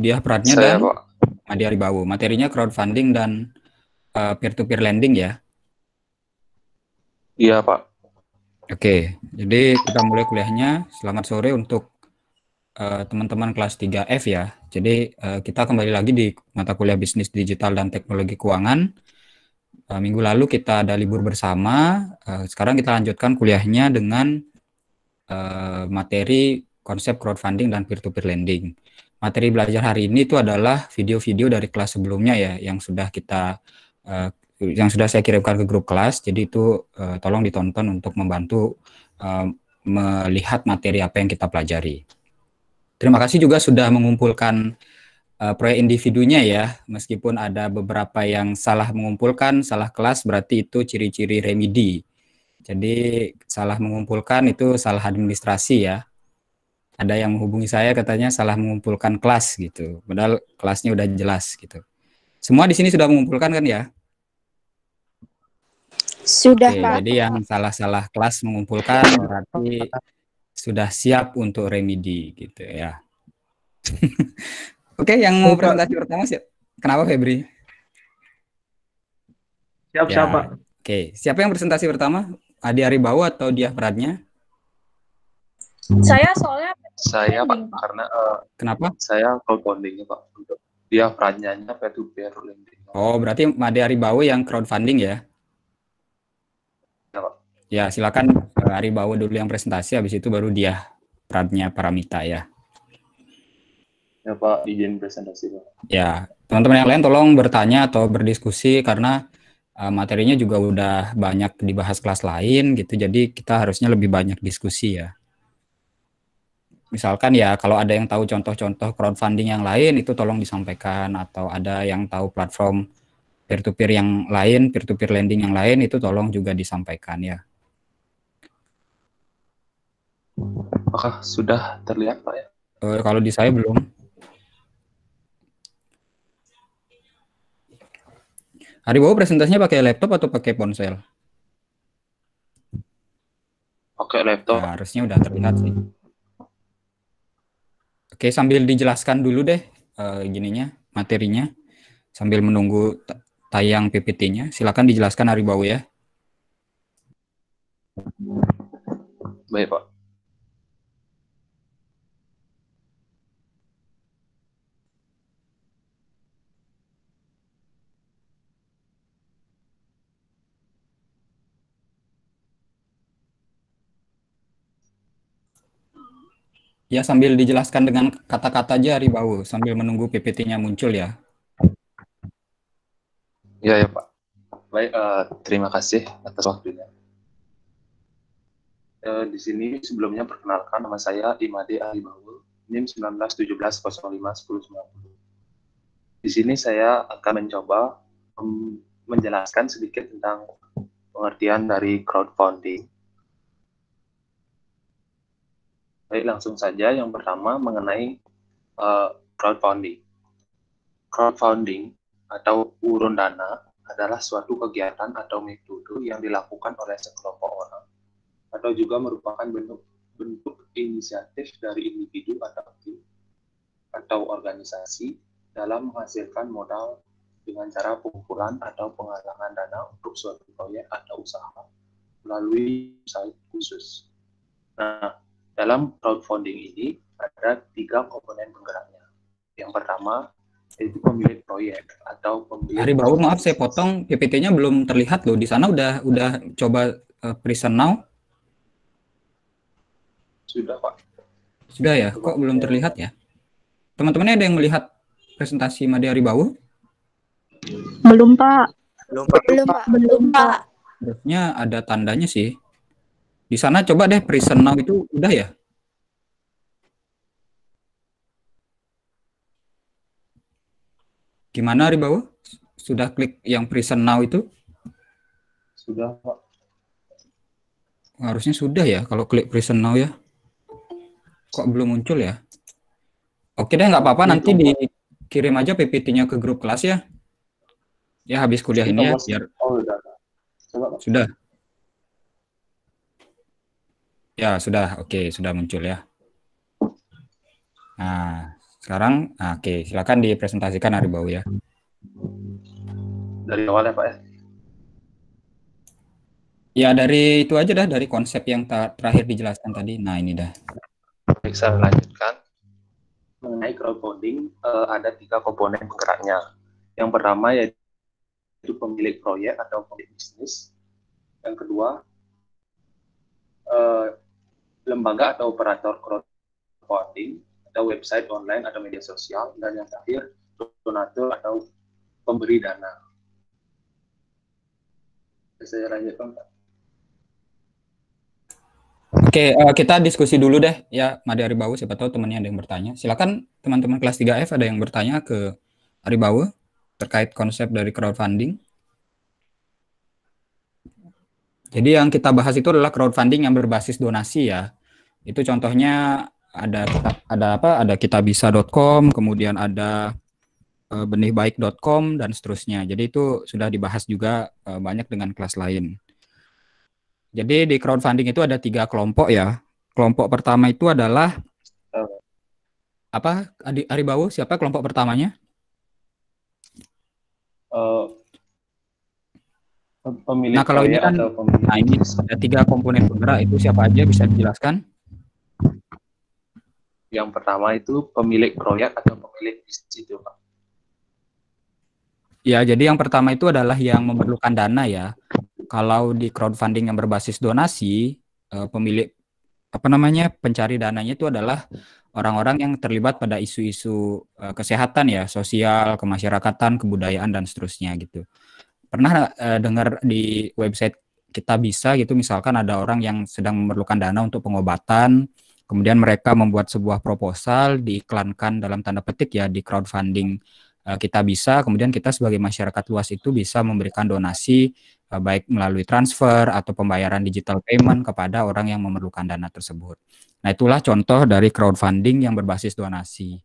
Dia peratnya dan Pak. Madi Materinya crowdfunding dan eh, peer-to-peer lending ya? Iya, Pak. Oke, jadi kita mulai kuliahnya. Selamat sore untuk uh, teman-teman kelas 3F ya. Jadi uh, kita kembali lagi di mata kuliah bisnis digital dan teknologi keuangan. Uh, minggu lalu kita ada libur bersama. Uh, sekarang kita lanjutkan kuliahnya dengan uh, materi konsep crowdfunding dan peer-to-peer lending materi belajar hari ini itu adalah video-video dari kelas sebelumnya ya yang sudah kita uh, yang sudah saya kirimkan ke grup kelas. Jadi itu uh, tolong ditonton untuk membantu uh, melihat materi apa yang kita pelajari. Terima kasih juga sudah mengumpulkan uh, proyek individunya ya. Meskipun ada beberapa yang salah mengumpulkan, salah kelas berarti itu ciri-ciri remedi. Jadi salah mengumpulkan itu salah administrasi ya ada yang menghubungi saya katanya salah mengumpulkan kelas gitu. Padahal kelasnya udah jelas gitu. Semua di sini sudah mengumpulkan kan ya? Sudah. Oke, jadi yang salah-salah kelas mengumpulkan berarti sudah siap untuk remedi gitu ya. Oke, yang mau presentasi pertama siap. Kenapa Febri? Siap ya. siapa? Oke, siapa yang presentasi pertama? Adi Aribawa atau dia Pradnya? Saya soalnya saya Pak karena uh, kenapa? Saya crowdfundingnya Pak untuk dia perannya P2P lending. Oh, berarti Made Aribawa yang crowdfunding ya? Ya, Ya, silakan eh, Ari bau dulu yang presentasi habis itu baru dia perannya Paramita ya. Ya Pak, izin presentasi Pak. Ya, teman-teman yang lain tolong bertanya atau berdiskusi karena eh, materinya juga udah banyak dibahas kelas lain gitu. Jadi kita harusnya lebih banyak diskusi ya misalkan ya kalau ada yang tahu contoh-contoh crowdfunding yang lain itu tolong disampaikan atau ada yang tahu platform peer to peer yang lain, peer to peer lending yang lain itu tolong juga disampaikan ya. Apakah sudah terlihat Pak ya? Uh, kalau di saya belum. Hari bawah presentasinya pakai laptop atau pakai ponsel? Oke laptop. Nah, harusnya udah terlihat sih. Oke, sambil dijelaskan dulu deh uh, gininya materinya sambil menunggu tayang PPT-nya. Silakan dijelaskan hari bau ya. Baik, Pak. Ya sambil dijelaskan dengan kata-kata aja Ribau sambil menunggu PPT-nya muncul ya. Ya ya Pak. Baik, uh, terima kasih atas waktunya. Uh, di sini sebelumnya perkenalkan nama saya Imade Ali Bawul, NIM 1917051090. Di sini saya akan mencoba menjelaskan sedikit tentang pengertian dari crowdfunding. Baik, langsung saja yang pertama mengenai uh, crowdfunding. Crowdfunding atau urun dana adalah suatu kegiatan atau metode yang dilakukan oleh sekelompok orang atau juga merupakan bentuk bentuk inisiatif dari individu atau tim atau organisasi dalam menghasilkan modal dengan cara pengumpulan atau penggalangan dana untuk suatu proyek atau usaha melalui site khusus. Nah, dalam crowdfunding ini ada tiga komponen penggeraknya. Yang pertama yaitu pemilik proyek atau pemilik Hari Bau maaf saya potong PPT-nya belum terlihat loh. Di sana udah udah coba uh, present now? Sudah, Pak. Sudah ya? Kok belum iya. terlihat ya? Teman-temannya ada yang melihat presentasi Made Bau? Belum, Pak. Belum, Pak. Belum, Pak. Belum, Pak. Harusnya ada tandanya sih. Di sana coba deh present now itu udah ya? Gimana di bawah? Sudah klik yang present now itu? Sudah, Pak. Harusnya sudah ya kalau klik present now ya. Kok belum muncul ya? Oke deh, nggak apa-apa. Iya, Nanti dikirim aja PPT-nya ke grup kelas ya. Ya, habis kuliah ini ya. Biar... Oh, sudah. Ya, sudah. Oke, sudah muncul ya. Nah, sekarang, nah, oke, okay, silakan dipresentasikan Aribau ya. Dari awal ya Pak ya? Ya dari itu aja dah, dari konsep yang terakhir dijelaskan tadi. Nah ini dah. periksa lanjutkan. Mengenai crowdfunding, uh, ada tiga komponen penggeraknya. Yang pertama yaitu pemilik proyek atau pemilik bisnis. Yang kedua, uh, lembaga atau operator crowdfunding ada website online, atau media sosial, dan yang terakhir donatur atau pemberi dana. Saya lanjutkan, Pak. Oke, uh, kita diskusi dulu deh ya, Made Aribawa Siapa tahu temannya ada yang bertanya. Silakan teman-teman kelas 3F ada yang bertanya ke Aribawa terkait konsep dari crowdfunding. Jadi yang kita bahas itu adalah crowdfunding yang berbasis donasi ya. Itu contohnya ada ada apa ada kitabisa.com kemudian ada eh, benihbaik.com dan seterusnya jadi itu sudah dibahas juga eh, banyak dengan kelas lain jadi di crowdfunding itu ada tiga kelompok ya kelompok pertama itu adalah apa Adi Bawu, siapa kelompok pertamanya uh, eh, pemilik nah kalau ini kan nah ini ada tiga komponen penggerak itu siapa aja bisa dijelaskan yang pertama itu pemilik proyek atau pemilik bisnis itu, Pak. Ya, jadi yang pertama itu adalah yang memerlukan dana ya. Kalau di crowdfunding yang berbasis donasi, eh, pemilik apa namanya pencari dananya itu adalah orang-orang yang terlibat pada isu-isu eh, kesehatan ya, sosial, kemasyarakatan, kebudayaan dan seterusnya gitu. Pernah eh, dengar di website kita bisa gitu misalkan ada orang yang sedang memerlukan dana untuk pengobatan Kemudian mereka membuat sebuah proposal diiklankan dalam tanda petik ya di crowdfunding eh, kita bisa kemudian kita sebagai masyarakat luas itu bisa memberikan donasi eh, baik melalui transfer atau pembayaran digital payment kepada orang yang memerlukan dana tersebut. Nah, itulah contoh dari crowdfunding yang berbasis donasi.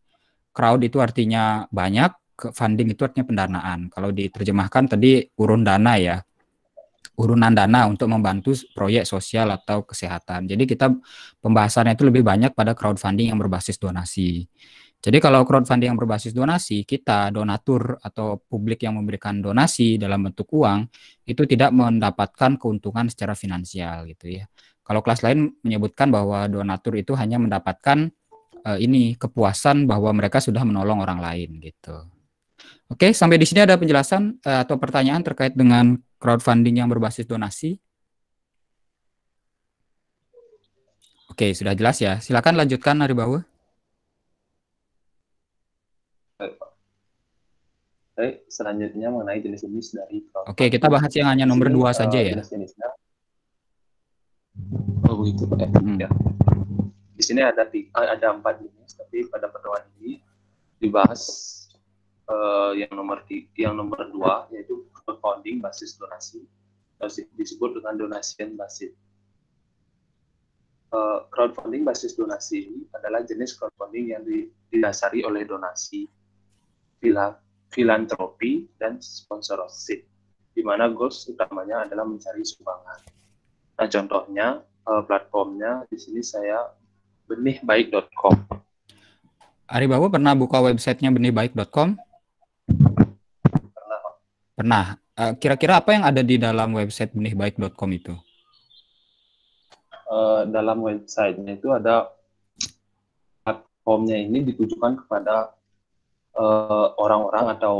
Crowd itu artinya banyak, funding itu artinya pendanaan. Kalau diterjemahkan tadi urun dana ya, urunan dana untuk membantu proyek sosial atau kesehatan. Jadi kita pembahasannya itu lebih banyak pada crowdfunding yang berbasis donasi. Jadi kalau crowdfunding yang berbasis donasi, kita donatur atau publik yang memberikan donasi dalam bentuk uang itu tidak mendapatkan keuntungan secara finansial gitu ya. Kalau kelas lain menyebutkan bahwa donatur itu hanya mendapatkan uh, ini kepuasan bahwa mereka sudah menolong orang lain gitu. Oke, sampai di sini ada penjelasan uh, atau pertanyaan terkait dengan crowdfunding yang berbasis donasi. Oke, sudah jelas ya. Silakan lanjutkan dari bawah. Baik, selanjutnya mengenai jenis-jenis dari Oke, kita bahas yang hanya nomor dua saja eh, ya. Jenis-jenisnya. Oh begitu, Pak. Ya. Hmm. Ya. Di sini ada tiga, eh, ada empat jenis, tapi pada pertemuan ini dibahas uh, yang nomor yang nomor dua yaitu crowdfunding basis donasi disebut dengan donation basis eh, crowdfunding basis donasi ini adalah jenis crowdfunding yang didasari oleh donasi filantropi dan sponsorship di mana goals utamanya adalah mencari sumbangan. Nah, contohnya eh, platformnya di sini saya benihbaik.com. Ari Bawa pernah buka websitenya benihbaik.com? Pernah. Pernah. Eh, kira-kira uh, apa yang ada di dalam website benihbaik.com itu? Uh, dalam websitenya itu ada platformnya ini ditujukan kepada eh, orang-orang uh, atau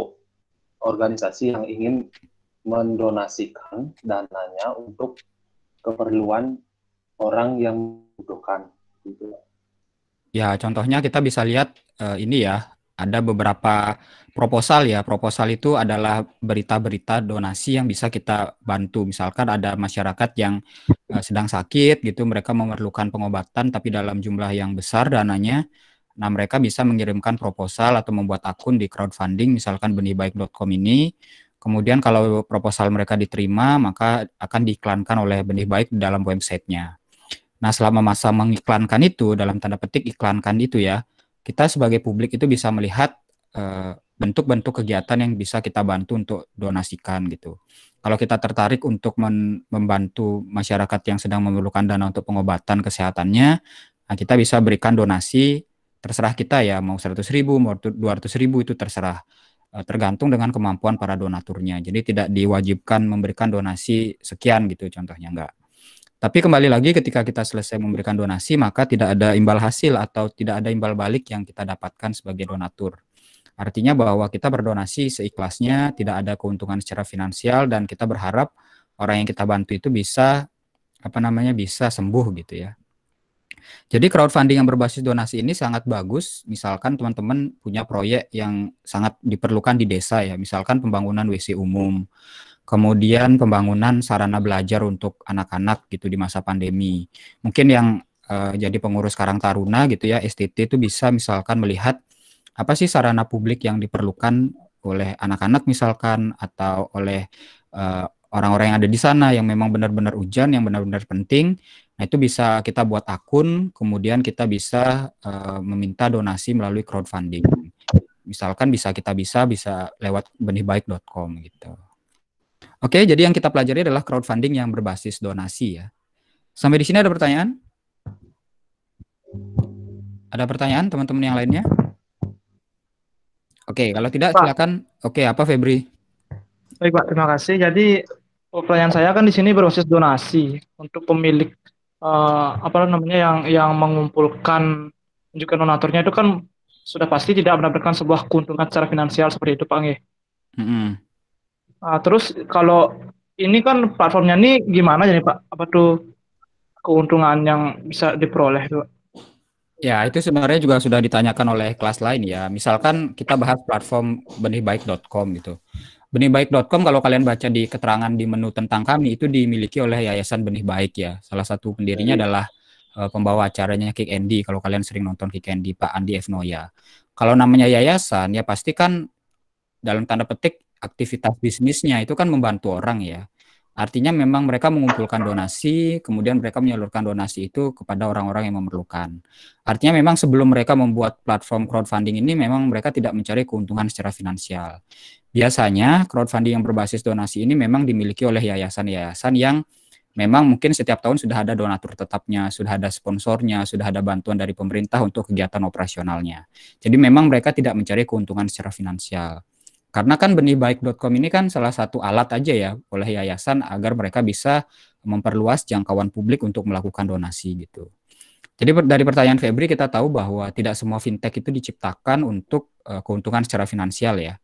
organisasi yang ingin mendonasikan dananya untuk keperluan orang yang membutuhkan. Gitu. Ya, contohnya kita bisa lihat uh, ini ya ada beberapa proposal ya. Proposal itu adalah berita-berita donasi yang bisa kita bantu. Misalkan ada masyarakat yang eh, sedang sakit gitu, mereka memerlukan pengobatan tapi dalam jumlah yang besar dananya. Nah, mereka bisa mengirimkan proposal atau membuat akun di crowdfunding misalkan benihbaik.com ini. Kemudian kalau proposal mereka diterima, maka akan diiklankan oleh Benih Baik dalam websitenya. Nah, selama masa mengiklankan itu, dalam tanda petik iklankan itu ya, kita sebagai publik itu bisa melihat eh, bentuk-bentuk kegiatan yang bisa kita bantu untuk donasikan gitu. Kalau kita tertarik untuk membantu masyarakat yang sedang memerlukan dana untuk pengobatan kesehatannya, nah kita bisa berikan donasi terserah kita ya mau 100 ribu, mau 200 ribu itu terserah eh, tergantung dengan kemampuan para donaturnya. Jadi tidak diwajibkan memberikan donasi sekian gitu contohnya enggak. Tapi kembali lagi ketika kita selesai memberikan donasi maka tidak ada imbal hasil atau tidak ada imbal balik yang kita dapatkan sebagai donatur. Artinya bahwa kita berdonasi seikhlasnya, tidak ada keuntungan secara finansial dan kita berharap orang yang kita bantu itu bisa apa namanya bisa sembuh gitu ya. Jadi crowdfunding yang berbasis donasi ini sangat bagus. Misalkan teman-teman punya proyek yang sangat diperlukan di desa ya, misalkan pembangunan WC umum kemudian pembangunan sarana belajar untuk anak-anak gitu di masa pandemi. Mungkin yang uh, jadi pengurus Karang Taruna gitu ya, STT itu bisa misalkan melihat apa sih sarana publik yang diperlukan oleh anak-anak misalkan atau oleh orang eh, orang-orang yang ada di sana yang memang benar-benar hujan, yang benar-benar penting. Nah, itu bisa kita buat akun, kemudian kita bisa uh, meminta donasi melalui crowdfunding. Misalkan bisa kita bisa bisa lewat benihbaik.com gitu. Oke, jadi yang kita pelajari adalah crowdfunding yang berbasis donasi ya. Sampai di sini ada pertanyaan? Ada pertanyaan teman-teman yang lainnya? Oke, kalau tidak Pak. silakan. Oke, apa Febri? Baik Pak, terima kasih. Jadi oh, pertanyaan saya kan di sini berbasis donasi untuk pemilik uh, apa namanya yang yang mengumpulkan menunjukkan donaturnya itu kan sudah pasti tidak mendapatkan sebuah keuntungan secara finansial seperti itu Pak Nge. Mm -hmm. Nah, terus kalau ini kan platformnya ini gimana jadi Pak? Apa tuh keuntungan yang bisa diperoleh tuh? Ya, itu sebenarnya juga sudah ditanyakan oleh kelas lain ya. Misalkan kita bahas platform benihbaik.com gitu. Benihbaik.com kalau kalian baca di keterangan di menu tentang kami itu dimiliki oleh Yayasan Benih Baik ya. Salah satu pendirinya adalah uh, pembawa acaranya Kick Andy kalau kalian sering nonton Kick Andy Pak Andi Efnoya. Kalau namanya yayasan ya pasti kan dalam tanda petik aktivitas bisnisnya itu kan membantu orang ya. Artinya memang mereka mengumpulkan donasi, kemudian mereka menyalurkan donasi itu kepada orang-orang yang memerlukan. Artinya memang sebelum mereka membuat platform crowdfunding ini memang mereka tidak mencari keuntungan secara finansial. Biasanya crowdfunding yang berbasis donasi ini memang dimiliki oleh yayasan-yayasan yang memang mungkin setiap tahun sudah ada donatur tetapnya, sudah ada sponsornya, sudah ada bantuan dari pemerintah untuk kegiatan operasionalnya. Jadi memang mereka tidak mencari keuntungan secara finansial. Karena kan benihbaik.com ini kan salah satu alat aja ya oleh yayasan agar mereka bisa memperluas jangkauan publik untuk melakukan donasi gitu. Jadi dari pertanyaan Febri kita tahu bahwa tidak semua fintech itu diciptakan untuk eh, keuntungan secara finansial ya.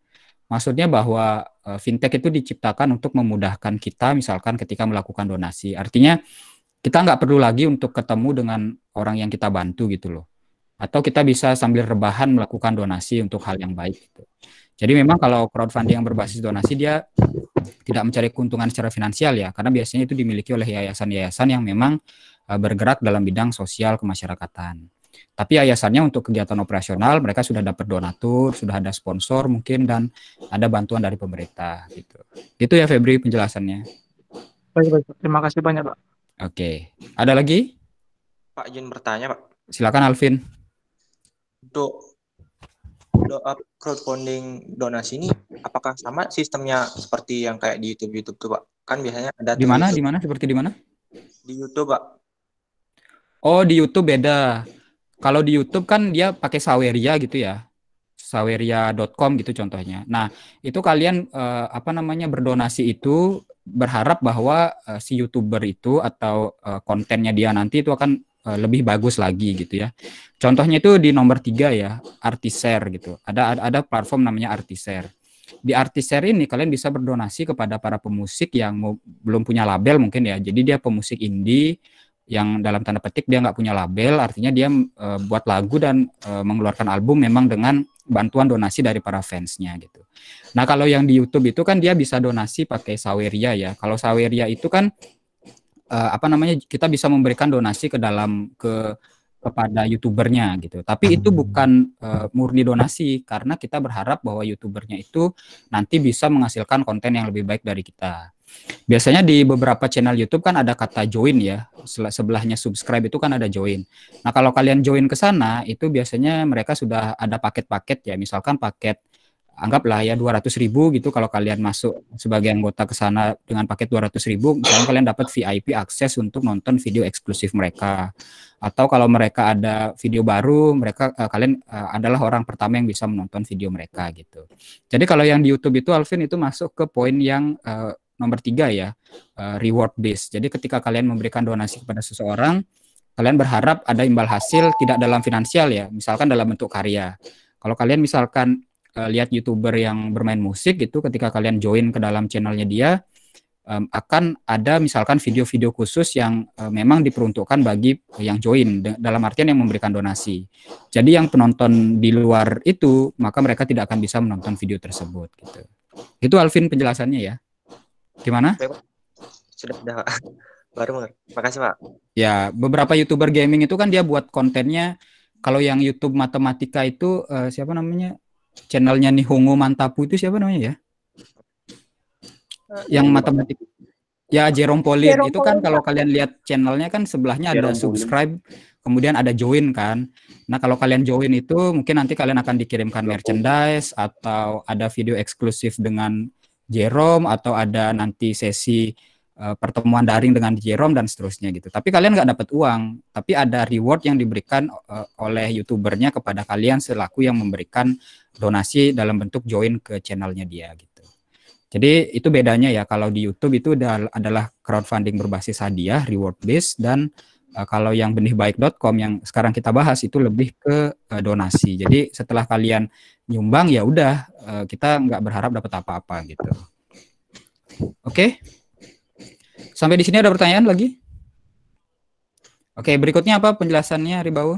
Maksudnya bahwa eh, fintech itu diciptakan untuk memudahkan kita misalkan ketika melakukan donasi. Artinya kita nggak perlu lagi untuk ketemu dengan orang yang kita bantu gitu loh. Atau kita bisa sambil rebahan melakukan donasi untuk hal yang baik gitu. Jadi memang kalau crowdfunding yang berbasis donasi dia tidak mencari keuntungan secara finansial ya, karena biasanya itu dimiliki oleh yayasan-yayasan yang memang eh, bergerak dalam bidang sosial kemasyarakatan. Tapi yayasannya untuk kegiatan operasional mereka sudah dapat donatur, sudah ada sponsor mungkin dan ada bantuan dari pemerintah gitu. Itu ya Febri penjelasannya. Baik, baik. Terima kasih banyak, Pak. Oke. Ada lagi? Pak Jin bertanya, Pak. Silakan Alvin. Untuk do crowdfunding donasi ini apakah sama sistemnya seperti yang kayak di YouTube YouTube tuh pak? Kan biasanya ada di mana di mana seperti di mana? Di YouTube pak. Oh di YouTube beda. Kalau di YouTube kan dia pakai Saweria gitu ya saweria.com gitu contohnya. Nah, itu kalian eh, apa namanya berdonasi itu berharap bahwa uh, si YouTuber itu atau uh, kontennya dia nanti itu akan Eh, lebih bagus lagi gitu ya. Contohnya itu di nomor tiga ya, Artiser gitu. Ada ada platform namanya Artiser. Di Artiser ini kalian bisa berdonasi kepada para pemusik yang mau, belum punya label mungkin ya. Jadi dia pemusik indie yang dalam tanda petik dia nggak punya label, artinya dia e, buat lagu dan e, mengeluarkan album memang dengan bantuan donasi dari para fansnya gitu. Nah kalau yang di YouTube itu kan dia bisa donasi pakai Saweria ya. Kalau Saweria itu kan uh, apa namanya kita bisa memberikan donasi ke dalam ke kepada youtubernya gitu. Tapi itu hmm. bukan uh, murni donasi karena kita berharap bahwa youtubernya itu nanti bisa menghasilkan konten yang lebih baik dari kita. Biasanya di beberapa channel YouTube kan ada kata join ya, sebelahnya subscribe itu kan ada join. Nah kalau kalian join ke sana itu biasanya mereka sudah ada paket-paket ya, misalkan paket anggaplah ya 200 ribu gitu kalau kalian masuk sebagai anggota ke sana dengan paket 200 ribu misalnya kalian dapat VIP akses untuk nonton video eksklusif mereka atau kalau mereka ada video baru mereka uh, kalian uh, adalah orang pertama yang bisa menonton video mereka gitu jadi kalau yang di YouTube itu Alvin itu masuk ke poin yang uh, nomor tiga ya uh, reward base jadi ketika kalian memberikan donasi kepada seseorang kalian berharap ada imbal hasil tidak dalam finansial ya misalkan dalam bentuk karya kalau kalian misalkan uh, lihat youtuber yang bermain musik gitu ketika kalian join ke dalam channelnya dia um, akan ada misalkan video-video khusus yang uh, memang diperuntukkan bagi yang join dalam artian yang memberikan donasi jadi yang penonton di luar itu maka mereka tidak akan bisa menonton video tersebut gitu itu Alvin penjelasannya ya gimana sudah sudah baru terima makasih pak ya beberapa youtuber gaming itu kan dia buat kontennya kalau yang YouTube matematika itu uh, siapa namanya channelnya nih Hongo Mantapu itu siapa namanya ya? Uh, yang matematik. Ya Jerome Polin itu Pauline. kan kalau kalian lihat channelnya kan sebelahnya Jerome ada subscribe, kemudian ada join kan. Nah kalau kalian join itu mungkin nanti kalian akan dikirimkan Jerome. merchandise atau ada video eksklusif dengan Jerome atau ada nanti sesi uh, pertemuan daring dengan Jerome dan seterusnya gitu. Tapi kalian nggak dapat uang, tapi ada reward yang diberikan uh, oleh youtubernya kepada kalian selaku yang memberikan donasi dalam bentuk join ke channelnya dia gitu. Jadi itu bedanya ya kalau di YouTube itu adalah crowdfunding berbasis hadiah, reward based dan uh, kalau yang benihbaik.com yang sekarang kita bahas itu lebih ke uh, donasi. Jadi setelah kalian nyumbang ya udah uh, kita nggak berharap dapat apa-apa gitu. Oke. Okay? Sampai di sini ada pertanyaan lagi? Oke, okay, berikutnya apa penjelasannya Ribau?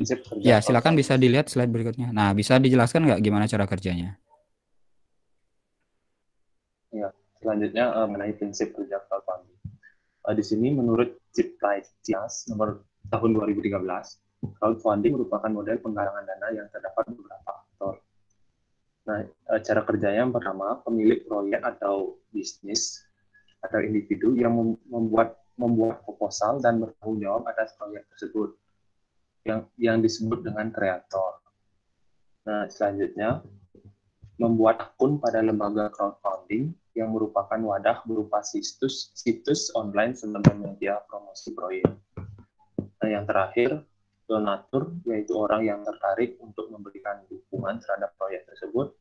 prinsip kerja. Ya, silakan bisa dilihat slide berikutnya. Nah, bisa dijelaskan nggak gimana cara kerjanya? Ya, selanjutnya uh, mengenai prinsip kerja crowdfunding. Uh, eh, di sini menurut Cipta nomor tahun 2013, crowdfunding merupakan model penggalangan dana yang terdapat beberapa faktor. Nah, eh, cara kerjanya yang pertama, pemilik proyek atau bisnis atau individu yang membuat membuat proposal dan bertanggung jawab atas proyek tersebut yang yang disebut dengan kreator. Nah, selanjutnya membuat akun pada lembaga crowdfunding yang merupakan wadah berupa situs situs online sebagai media promosi proyek. Nah, yang terakhir donatur yaitu orang yang tertarik untuk memberikan dukungan terhadap proyek tersebut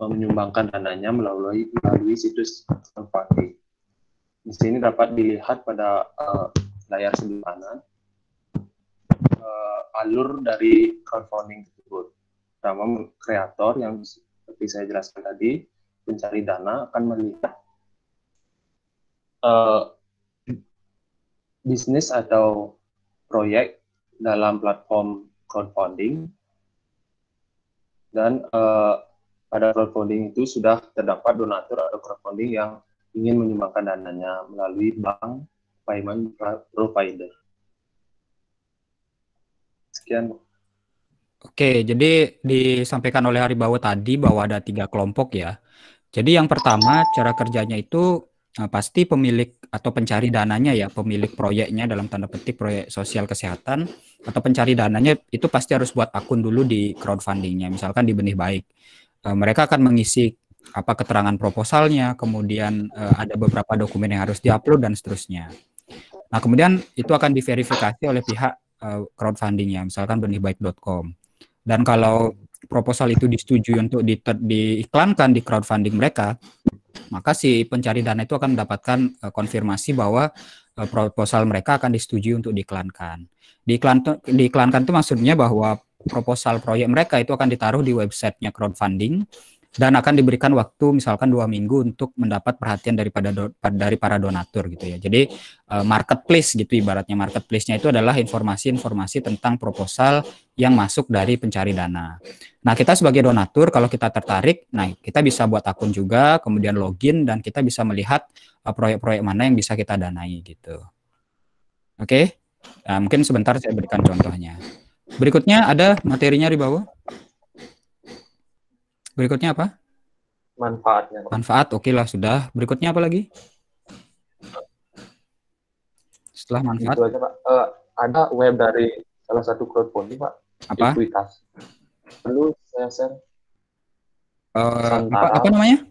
menyumbangkan dananya melalui melalui situs crowdfunding. Di sini dapat dilihat pada uh, layar sebelah kanan uh, alur dari crowdfunding tersebut. Pertama, kreator yang seperti saya jelaskan tadi, pencari dana akan melihat uh, bisnis atau proyek dalam platform crowdfunding dan uh, pada crowdfunding itu sudah terdapat donatur atau crowdfunding yang ingin menyumbangkan dananya melalui bank payment provider. Oke, jadi disampaikan oleh Haribawa tadi bahwa ada tiga kelompok ya. Jadi yang pertama cara kerjanya itu nah, pasti pemilik atau pencari dananya ya, pemilik proyeknya dalam tanda petik proyek sosial kesehatan atau pencari dananya itu pasti harus buat akun dulu di crowdfundingnya, misalkan di benih baik. E, mereka akan mengisi apa keterangan proposalnya, kemudian e, ada beberapa dokumen yang harus diupload dan seterusnya. Nah kemudian itu akan diverifikasi oleh pihak Eh, crowdfunding crowdfundingnya, misalkan benihbaik.com. Dan kalau proposal itu disetujui untuk di, diiklankan di crowdfunding mereka, maka si pencari dana itu akan mendapatkan uh, konfirmasi bahwa uh, proposal mereka akan disetujui untuk diiklankan. Diiklan, diiklankan itu maksudnya bahwa proposal proyek mereka itu akan ditaruh di websitenya crowdfunding dan akan diberikan waktu misalkan dua minggu untuk mendapat perhatian daripada do, dari para donatur gitu ya. Jadi uh, marketplace gitu ibaratnya marketplace-nya itu adalah informasi-informasi tentang proposal yang masuk dari pencari dana. Nah kita sebagai donatur kalau kita tertarik, nah kita bisa buat akun juga, kemudian login dan kita bisa melihat eh, proyek-proyek uh, mana yang bisa kita danai gitu. Oke, okay? nah, mungkin sebentar saya berikan contohnya. Berikutnya ada materinya di bawah. Berikutnya apa? Manfaatnya. Manfaat, oke okay lah sudah. Berikutnya apa lagi? Setelah gitu manfaat. aja, Pak. Uh, ada web dari salah satu crowdfunding, Pak. Apa? Ekuitas. Perlu saya share. Uh, apa, apa namanya?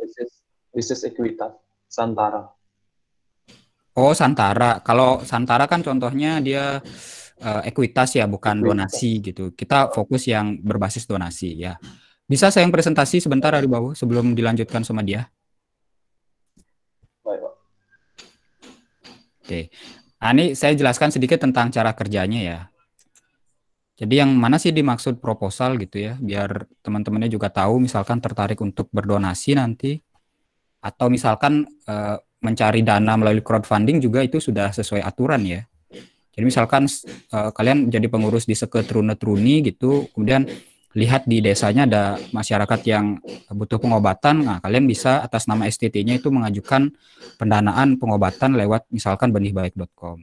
Bisnis, is ekuitas. Santara. Oh, Santara. Kalau Santara kan contohnya dia uh, eh, ekuitas ya, bukan donasi gitu. Kita fokus yang berbasis donasi ya. Bisa saya yang presentasi sebentar dari bawah sebelum dilanjutkan sama dia? Baik, Pak. Oke. Nah, ini saya jelaskan sedikit tentang cara kerjanya ya. Jadi yang mana sih dimaksud proposal gitu ya, biar teman-temannya juga tahu misalkan tertarik untuk berdonasi nanti atau misalkan e, mencari dana melalui crowdfunding juga itu sudah sesuai aturan ya. Jadi misalkan e, kalian jadi pengurus di seketrune-truni gitu, kemudian lihat di desanya ada masyarakat yang butuh pengobatan, nah kalian bisa atas nama STT-nya itu mengajukan pendanaan pengobatan lewat misalkan benihbaik.com.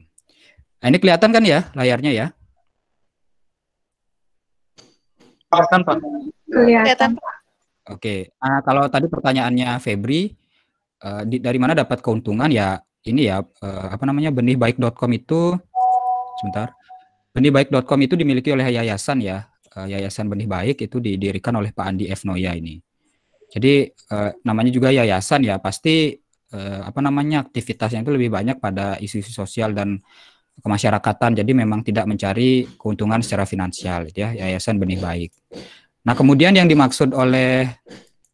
Nah, ini kelihatan kan ya layarnya ya? Kelihatan Pak. Kelihatan Pak. Oke, nah, kalau tadi pertanyaannya Febri, uh, di, dari mana dapat keuntungan ya ini ya uh, apa namanya benihbaik.com itu sebentar benihbaik.com itu dimiliki oleh yayasan ya uh, Yayasan Benih Baik itu didirikan oleh Pak Andi F Noya ini. Jadi uh, namanya juga yayasan ya pasti uh, apa namanya aktivitasnya itu lebih banyak pada isu-isu sosial dan kemasyarakatan. Jadi memang tidak mencari keuntungan secara finansial gitu ya Yayasan Benih Baik. Nah, kemudian yang dimaksud oleh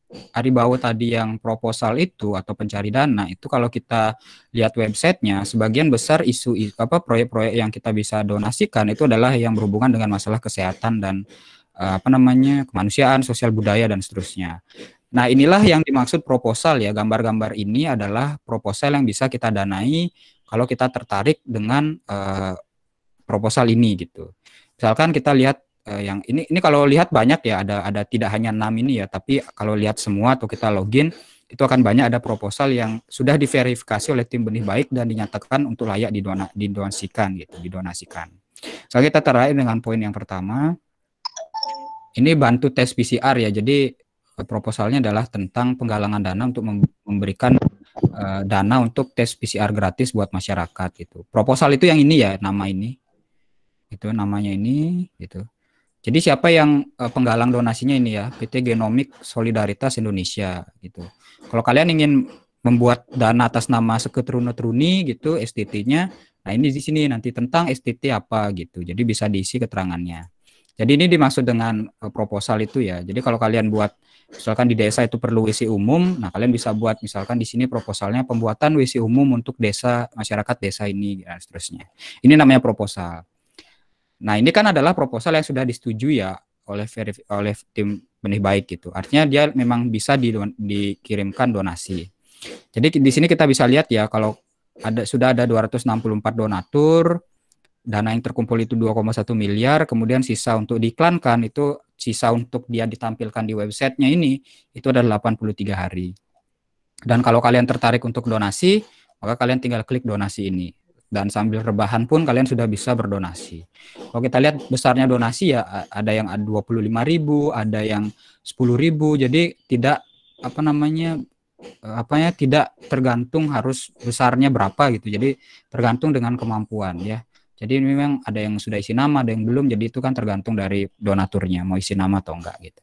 Ari Bahu tadi yang proposal itu atau pencari dana itu kalau kita lihat websitenya sebagian besar isu, apa proyek-proyek yang kita bisa donasikan itu adalah yang berhubungan dengan masalah kesehatan dan eh, apa namanya kemanusiaan, sosial budaya dan seterusnya. Nah inilah yang dimaksud proposal ya gambar-gambar ini adalah proposal yang bisa kita danai kalau kita tertarik dengan uh, proposal ini gitu. Misalkan kita lihat Eh, yang ini ini kalau lihat banyak ya ada ada tidak hanya enam ini ya tapi kalau lihat semua atau kita login itu akan banyak ada proposal yang sudah diverifikasi oleh tim benih baik dan dinyatakan untuk layak didona, didonasikan gitu didonasikan. Sekarang kita terakhir dengan poin yang pertama ini bantu tes PCR ya jadi eh, proposalnya adalah tentang penggalangan dana untuk memberikan uh, dana untuk tes PCR gratis buat masyarakat gitu. Proposal itu yang ini ya nama ini. Itu namanya ini gitu. Jadi siapa yang uh, penggalang donasinya ini ya PT Genomik Solidaritas Indonesia gitu. Kalau kalian ingin membuat dana atas nama Seketruna Truni gitu STT-nya, nah ini di sini nanti tentang STT apa gitu. Jadi bisa diisi keterangannya. Jadi ini dimaksud dengan uh, proposal itu ya. Jadi kalau kalian buat misalkan di desa itu perlu WC umum, nah kalian bisa buat misalkan di sini proposalnya pembuatan WC umum untuk desa masyarakat desa ini dan ya, seterusnya. Ini namanya proposal. Nah, ini kan adalah proposal yang sudah disetujui ya oleh oleh tim benih baik gitu. Artinya dia memang bisa di, dikirimkan donasi. Jadi di sini kita bisa lihat ya kalau ada sudah ada 264 donatur, dana yang terkumpul itu 2,1 miliar, kemudian sisa untuk diiklankan itu sisa untuk dia ditampilkan di websitenya ini itu ada 83 hari. Dan kalau kalian tertarik untuk donasi, maka kalian tinggal klik donasi ini dan sambil rebahan pun kalian sudah bisa berdonasi. Kalau kita lihat besarnya donasi ya ada yang 25.000, ada yang 10.000. Jadi tidak apa namanya e, apanya tidak tergantung harus besarnya berapa gitu. Jadi tergantung dengan kemampuan ya. Jadi memang ada yang sudah isi nama, ada yang belum. Jadi itu kan tergantung dari donaturnya mau isi nama atau enggak gitu.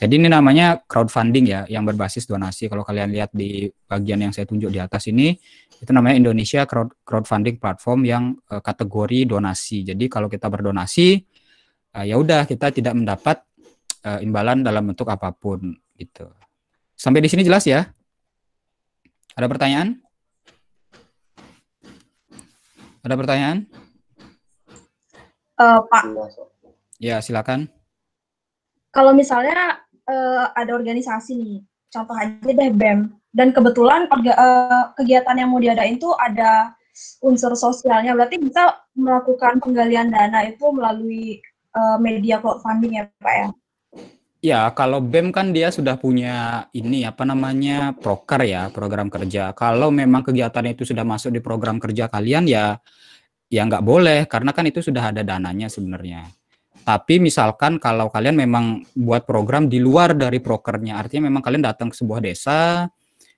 Jadi ini namanya crowdfunding ya, yang berbasis donasi. Kalau kalian lihat di bagian yang saya tunjuk di atas ini, itu namanya Indonesia Crowd Crowdfunding Platform yang uh, kategori donasi. Jadi kalau kita berdonasi, uh, ya udah kita tidak mendapat uh, imbalan dalam bentuk apapun gitu. Sampai di sini jelas ya? Ada pertanyaan? Ada pertanyaan? Uh, Pak. Ya, silakan. Kalau misalnya uh, ada organisasi nih, contoh aja deh BEM. Dan kebetulan orga, uh, kegiatan yang mau diadain tuh ada unsur sosialnya, berarti bisa melakukan penggalian dana itu melalui uh, media crowdfunding ya Pak ya? Ya, kalau BEM kan dia sudah punya ini apa namanya proker ya, program kerja. Kalau memang kegiatan itu sudah masuk di program kerja kalian ya ya nggak boleh karena kan itu sudah ada dananya sebenarnya. Tapi misalkan kalau kalian memang buat program di luar dari prokernya, artinya memang kalian datang ke sebuah desa,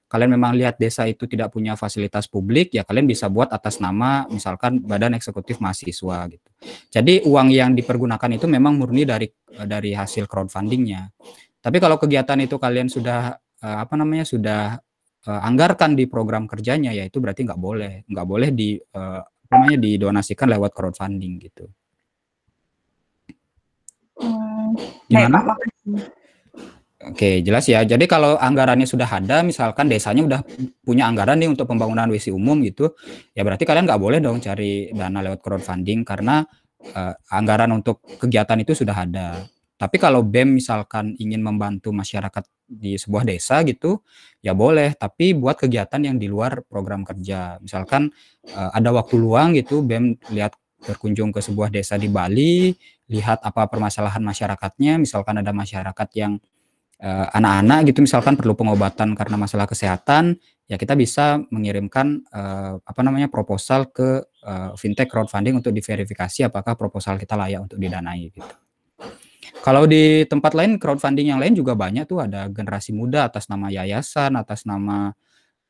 kalian memang lihat desa itu tidak punya fasilitas publik, ya kalian bisa buat atas nama misalkan Badan Eksekutif Mahasiswa gitu. Jadi uang yang dipergunakan itu memang murni dari dari hasil crowdfundingnya. Tapi kalau kegiatan itu kalian sudah eh, apa namanya sudah eh, anggarkan di program kerjanya, ya itu berarti nggak boleh, nggak boleh di eh, apa namanya didonasikan lewat crowdfunding gitu. Hmm, Gimana? Oke, jelas ya. Jadi kalau anggarannya sudah ada, misalkan desanya sudah punya anggaran nih untuk pembangunan WC umum gitu, ya berarti kalian nggak boleh dong cari dana lewat crowdfunding karena uh, anggaran untuk kegiatan itu sudah ada. Tapi kalau BEM misalkan ingin membantu masyarakat di sebuah desa gitu, ya boleh. Tapi buat kegiatan yang di luar program kerja, misalkan uh, ada waktu luang gitu, BEM lihat berkunjung ke sebuah desa di Bali, lihat apa permasalahan masyarakatnya misalkan ada masyarakat yang eh, anak-anak uh, gitu misalkan perlu pengobatan karena masalah kesehatan ya kita bisa mengirimkan uh, apa namanya proposal ke uh, fintech crowdfunding untuk diverifikasi apakah proposal kita layak untuk didanai gitu. Kalau di tempat lain crowdfunding yang lain juga banyak tuh ada generasi muda atas nama yayasan, atas nama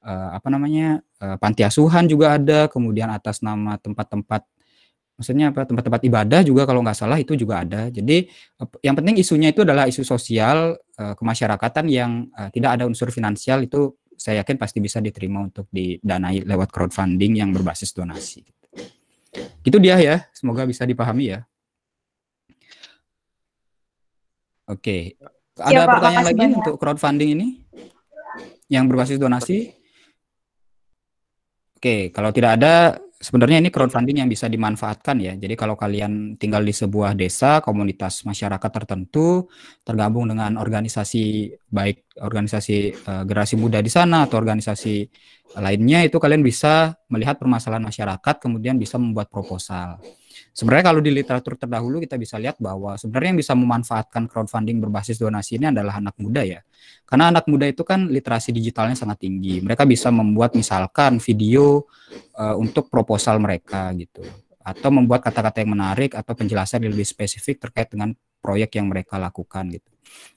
uh, apa namanya? Uh, panti asuhan juga ada, kemudian atas nama tempat-tempat maksudnya apa tempat-tempat ibadah juga kalau nggak salah itu juga ada. Jadi yang penting isunya itu adalah isu sosial eh, kemasyarakatan yang eh, tidak ada unsur finansial itu saya yakin pasti bisa diterima untuk didanai lewat crowdfunding yang berbasis donasi. Itu dia ya, semoga bisa dipahami ya. Oke. Iya, ada ya, Pak, pertanyaan lagi banyak. untuk crowdfunding ini? Yang berbasis donasi? Oke, kalau tidak ada sebenarnya ini crowdfunding yang bisa dimanfaatkan ya. Jadi kalau kalian tinggal di sebuah desa, komunitas masyarakat tertentu, tergabung dengan organisasi baik organisasi uh, generasi muda di sana atau organisasi lainnya itu kalian bisa melihat permasalahan masyarakat kemudian bisa membuat proposal. Sebenarnya kalau di literatur terdahulu kita bisa lihat bahwa sebenarnya yang bisa memanfaatkan crowdfunding berbasis donasi ini adalah anak muda ya. Karena anak muda itu kan literasi digitalnya sangat tinggi. Mereka bisa membuat misalkan video uh, untuk proposal mereka gitu atau membuat kata-kata yang menarik atau penjelasan yang lebih spesifik terkait dengan proyek yang mereka lakukan gitu.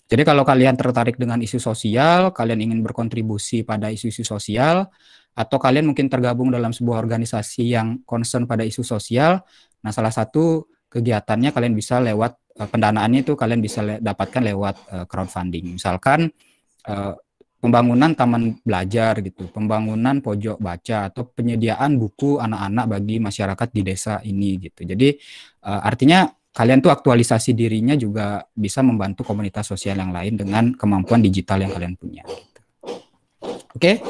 Jadi kalau kalian tertarik dengan isu sosial, kalian ingin berkontribusi pada isu-isu sosial atau kalian mungkin tergabung dalam sebuah organisasi yang concern pada isu sosial, Nah, salah satu kegiatannya kalian bisa lewat uh, pendanaannya itu kalian bisa le dapatkan lewat uh, crowdfunding. Misalkan uh, pembangunan taman belajar gitu, pembangunan pojok baca atau penyediaan buku anak-anak bagi masyarakat di desa ini gitu. Jadi uh, artinya kalian tuh aktualisasi dirinya juga bisa membantu komunitas sosial yang lain dengan kemampuan digital yang kalian punya. Gitu. Oke,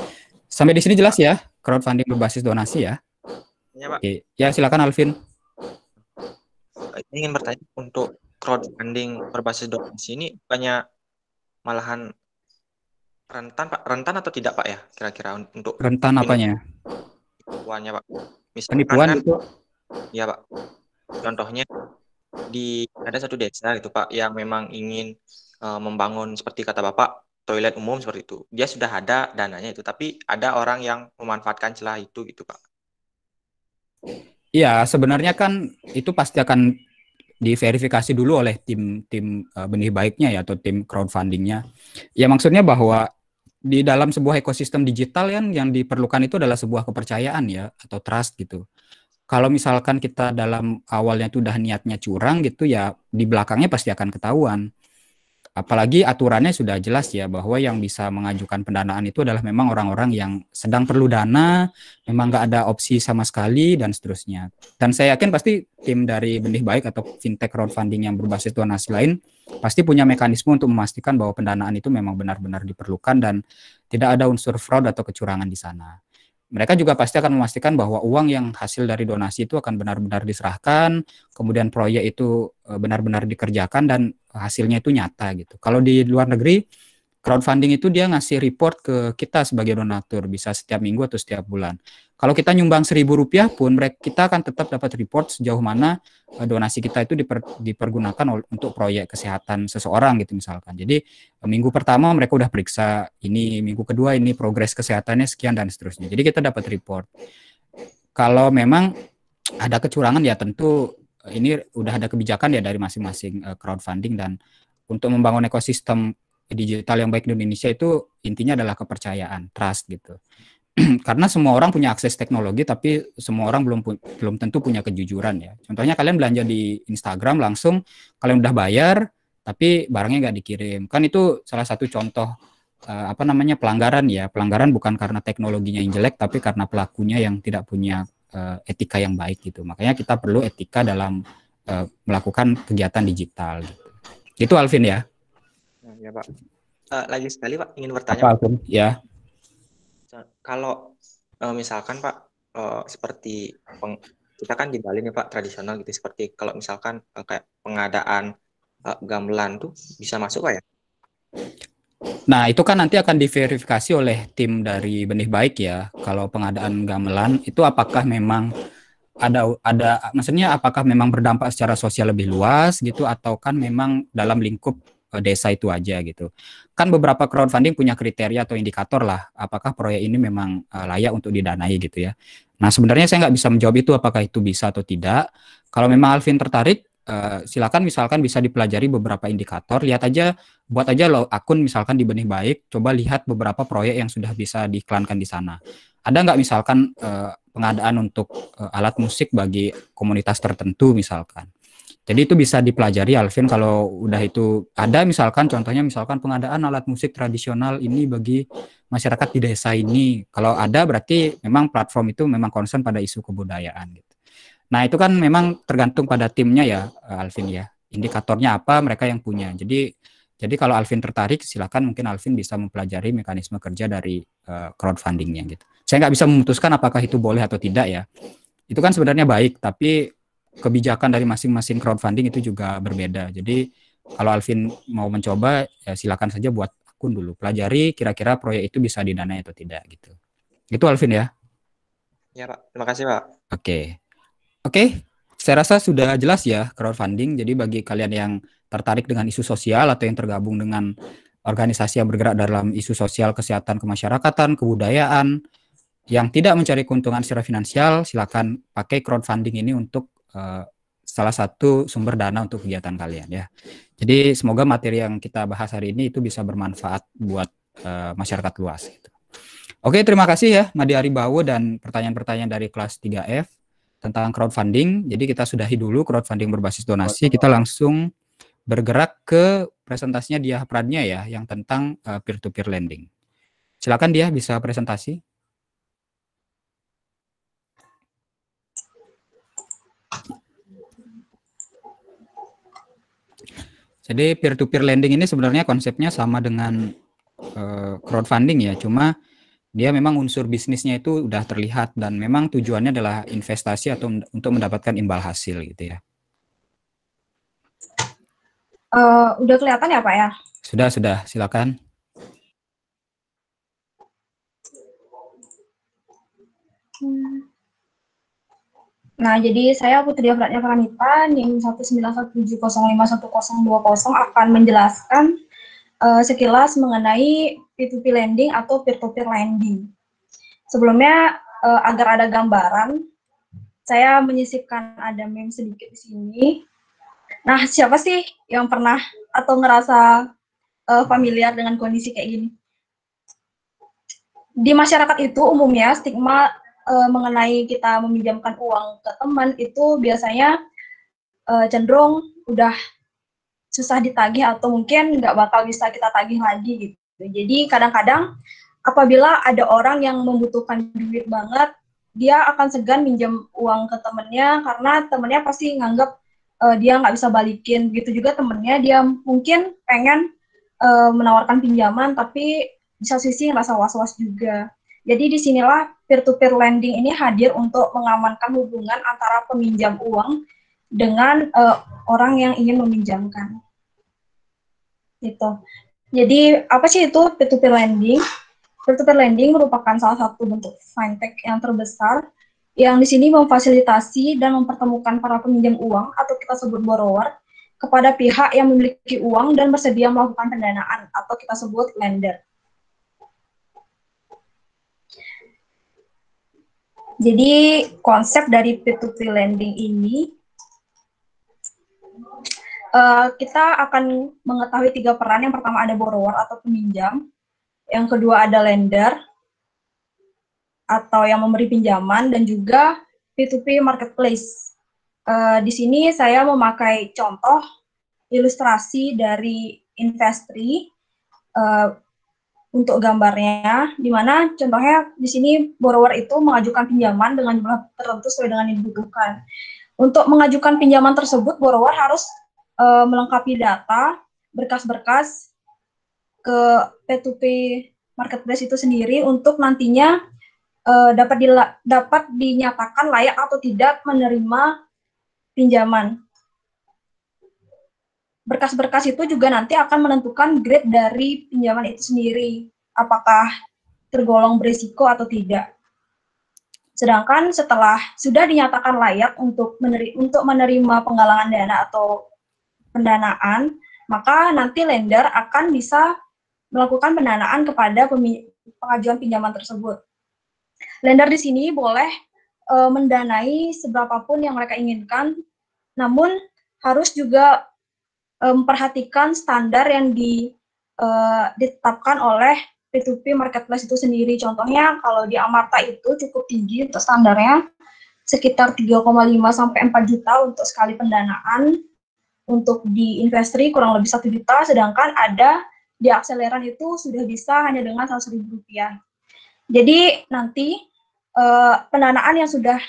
sampai di sini jelas ya crowdfunding berbasis donasi ya. Ya, Pak. Oke, ya silakan Alvin saya ingin bertanya untuk crowdfunding berbasis donasi ini banyak malahan rentan pak rentan atau tidak pak ya kira-kira untuk rentan apanya penipuannya pak Misalkan penipuan kan, itu ya pak contohnya di ada satu desa gitu pak yang memang ingin uh, membangun seperti kata bapak toilet umum seperti itu dia sudah ada dananya itu tapi ada orang yang memanfaatkan celah itu gitu pak ya sebenarnya kan itu pasti akan diverifikasi dulu oleh tim tim eh, benih baiknya ya atau tim crowdfundingnya. Ya maksudnya bahwa di dalam sebuah ekosistem digital kan yang diperlukan itu adalah sebuah kepercayaan ya atau trust gitu. Kalau misalkan kita dalam awalnya itu udah niatnya curang gitu ya di belakangnya pasti akan ketahuan apalagi aturannya sudah jelas ya bahwa yang bisa mengajukan pendanaan itu adalah memang orang-orang yang sedang perlu dana, memang nggak ada opsi sama sekali dan seterusnya. Dan saya yakin pasti tim dari Benih Baik atau fintech crowdfunding yang berbasis tunas lain pasti punya mekanisme untuk memastikan bahwa pendanaan itu memang benar-benar diperlukan dan tidak ada unsur fraud atau kecurangan di sana mereka juga pasti akan memastikan bahwa uang yang hasil dari donasi itu akan benar-benar diserahkan, kemudian proyek itu e, benar-benar dikerjakan dan hasilnya itu nyata gitu. Kalau di luar negeri crowdfunding itu dia ngasih report ke kita sebagai donatur bisa setiap minggu atau setiap bulan kalau kita nyumbang seribu rupiah pun mereka kita akan tetap dapat report sejauh mana eh, donasi kita itu diper, dipergunakan untuk proyek kesehatan seseorang gitu misalkan jadi eh, minggu pertama mereka udah periksa ini minggu kedua ini progres kesehatannya sekian dan seterusnya jadi kita dapat report kalau memang ada kecurangan ya tentu eh, ini udah ada kebijakan ya dari masing-masing crowdfunding dan untuk membangun ekosistem digital yang baik di Indonesia itu intinya adalah kepercayaan, trust gitu. Karena semua orang punya akses teknologi, tapi semua orang belum belum tentu punya kejujuran ya. Contohnya kalian belanja di Instagram langsung, kalian udah bayar, tapi barangnya nggak dikirim. Kan itu salah satu contoh eh, apa namanya pelanggaran ya. Pelanggaran bukan karena teknologinya yang jelek, tapi karena pelakunya yang tidak punya eh, etika yang baik gitu. Makanya kita perlu etika dalam eh, melakukan kegiatan digital. Gitu. Itu Alvin ya ya Pak. Uh, lagi sekali Pak ingin bertanya. Pak. Ya. Eh, kalau uh, misalkan Pak uh, seperti peng, kita kan di Bali nih Pak tradisional gitu seperti kalau misalkan uh, kayak pengadaan uh, gamelan tuh bisa masuk Pak ya? Nah, itu kan nanti akan diverifikasi oleh tim dari Benih Baik ya. Kalau pengadaan gamelan itu apakah memang ada ada maksudnya apakah memang berdampak secara sosial lebih luas gitu atau kan memang dalam lingkup Eh, desa itu aja gitu. Kan beberapa crowdfunding punya kriteria atau indikator lah apakah proyek ini memang eh, layak untuk didanai gitu ya. Nah sebenarnya saya nggak bisa menjawab itu apakah itu bisa atau tidak. Kalau memang Alvin tertarik eh, silakan misalkan bisa dipelajari beberapa indikator. Lihat aja buat aja lo akun misalkan di benih baik. Coba lihat beberapa proyek yang sudah bisa diiklankan di sana. Ada nggak misalkan pengadaan untuk alat musik bagi komunitas tertentu misalkan jadi itu bisa dipelajari Alvin kalau udah itu ada misalkan contohnya misalkan pengadaan alat musik tradisional ini bagi masyarakat di desa ini. Kalau ada berarti memang platform itu memang concern pada isu kebudayaan gitu. Nah, itu kan memang tergantung pada timnya ya Alvin ya. Indikatornya apa mereka yang punya. Jadi jadi kalau Alvin tertarik silakan mungkin Alvin bisa mempelajari mekanisme kerja dari uh, crowdfundingnya gitu. Saya nggak bisa memutuskan apakah itu boleh atau tidak ya. Itu kan sebenarnya baik, tapi kebijakan dari masing-masing crowdfunding itu juga berbeda. Jadi kalau Alvin mau mencoba ya silakan saja buat akun dulu. Pelajari kira-kira proyek itu bisa didanai atau tidak gitu. Itu Alvin ya. Ya, Pak. Terima kasih, Pak. Oke. Okay. Oke, okay. saya rasa sudah jelas ya crowdfunding. Jadi bagi kalian yang tertarik dengan isu sosial atau yang tergabung dengan organisasi yang bergerak dalam isu sosial, kesehatan, kemasyarakatan, kebudayaan yang tidak mencari keuntungan secara finansial, silakan pakai crowdfunding ini untuk Eh, salah satu sumber dana untuk kegiatan kalian ya. Jadi semoga materi yang kita bahas hari ini itu bisa bermanfaat buat uh, masyarakat luas. Gitu. Oke, terima kasih ya Madi Aribawo dan pertanyaan-pertanyaan dari kelas 3F tentang crowdfunding. Jadi kita sudahi dulu crowdfunding berbasis donasi. Kita langsung bergerak ke presentasinya dia perannya ya yang tentang eh, peer-to-peer -peer lending. Silakan dia bisa presentasi. Jadi peer-to-peer lending ini sebenarnya konsepnya sama dengan uh, crowdfunding ya, cuma dia memang unsur bisnisnya itu udah terlihat dan memang tujuannya adalah investasi atau untuk mendapatkan imbal hasil gitu ya. Uh, udah kelihatan ya Pak ya? Sudah, sudah. Silakan. Hmm. Nah, jadi saya Putri Afratnya Pranita, NIM 191705102 akan menjelaskan uh, sekilas mengenai P2P lending atau peer-to-peer -peer lending. Sebelumnya, uh, agar ada gambaran, saya menyisipkan ada meme sedikit di sini. Nah, siapa sih yang pernah atau ngerasa uh, familiar dengan kondisi kayak gini? Di masyarakat itu umumnya stigma uh, mengenai kita meminjamkan uang ke teman itu biasanya uh, cenderung udah susah ditagih atau mungkin nggak bakal bisa kita tagih lagi gitu. Jadi kadang-kadang apabila ada orang yang membutuhkan duit banget, dia akan segan minjam uang ke temennya karena temennya pasti nganggap uh, dia nggak bisa balikin. gitu juga temennya dia mungkin pengen uh, menawarkan pinjaman tapi bisa sisi rasa was-was juga. Jadi disinilah peer-to-peer lending ini hadir untuk mengamankan hubungan antara peminjam uang dengan uh, orang yang ingin meminjamkan. Gitu. Jadi apa sih itu peer-to-peer -peer lending? peer to -peer lending merupakan salah satu bentuk fintech yang terbesar yang di sini memfasilitasi dan mempertemukan para peminjam uang atau kita sebut borrower kepada pihak yang memiliki uang dan bersedia melakukan pendanaan atau kita sebut lender. Jadi konsep dari P2P lending ini uh, kita akan mengetahui tiga peran. Yang pertama ada borrower atau peminjam, yang kedua ada lender atau yang memberi pinjaman dan juga P2P marketplace. Uh, di sini saya memakai contoh ilustrasi dari Investri. Uh, eh, untuk gambarnya, di mana contohnya di sini borrower itu mengajukan pinjaman dengan jumlah tertentu sesuai dengan yang dibutuhkan. Untuk mengajukan pinjaman tersebut, borrower harus e, melengkapi data, berkas-berkas ke P2P marketplace itu sendiri untuk nantinya e, dapat dapat dinyatakan layak atau tidak menerima pinjaman berkas-berkas itu juga nanti akan menentukan grade dari pinjaman itu sendiri, apakah tergolong berisiko atau tidak. Sedangkan setelah sudah dinyatakan layak untuk meneri untuk menerima penggalangan dana atau pendanaan, maka nanti lender akan bisa melakukan pendanaan kepada pengajuan pinjaman tersebut. Lender di sini boleh e, mendanai seberapapun yang mereka inginkan, namun harus juga memperhatikan standar yang di, uh, ditetapkan oleh P2P marketplace itu sendiri. Contohnya kalau di Amarta itu cukup tinggi untuk standarnya sekitar 3,5 sampai 4 juta untuk sekali pendanaan. Untuk di investri kurang lebih 1 juta, sedangkan ada di akseleran itu sudah bisa hanya dengan 100 ribu rupiah. Jadi nanti uh, pendanaan yang sudah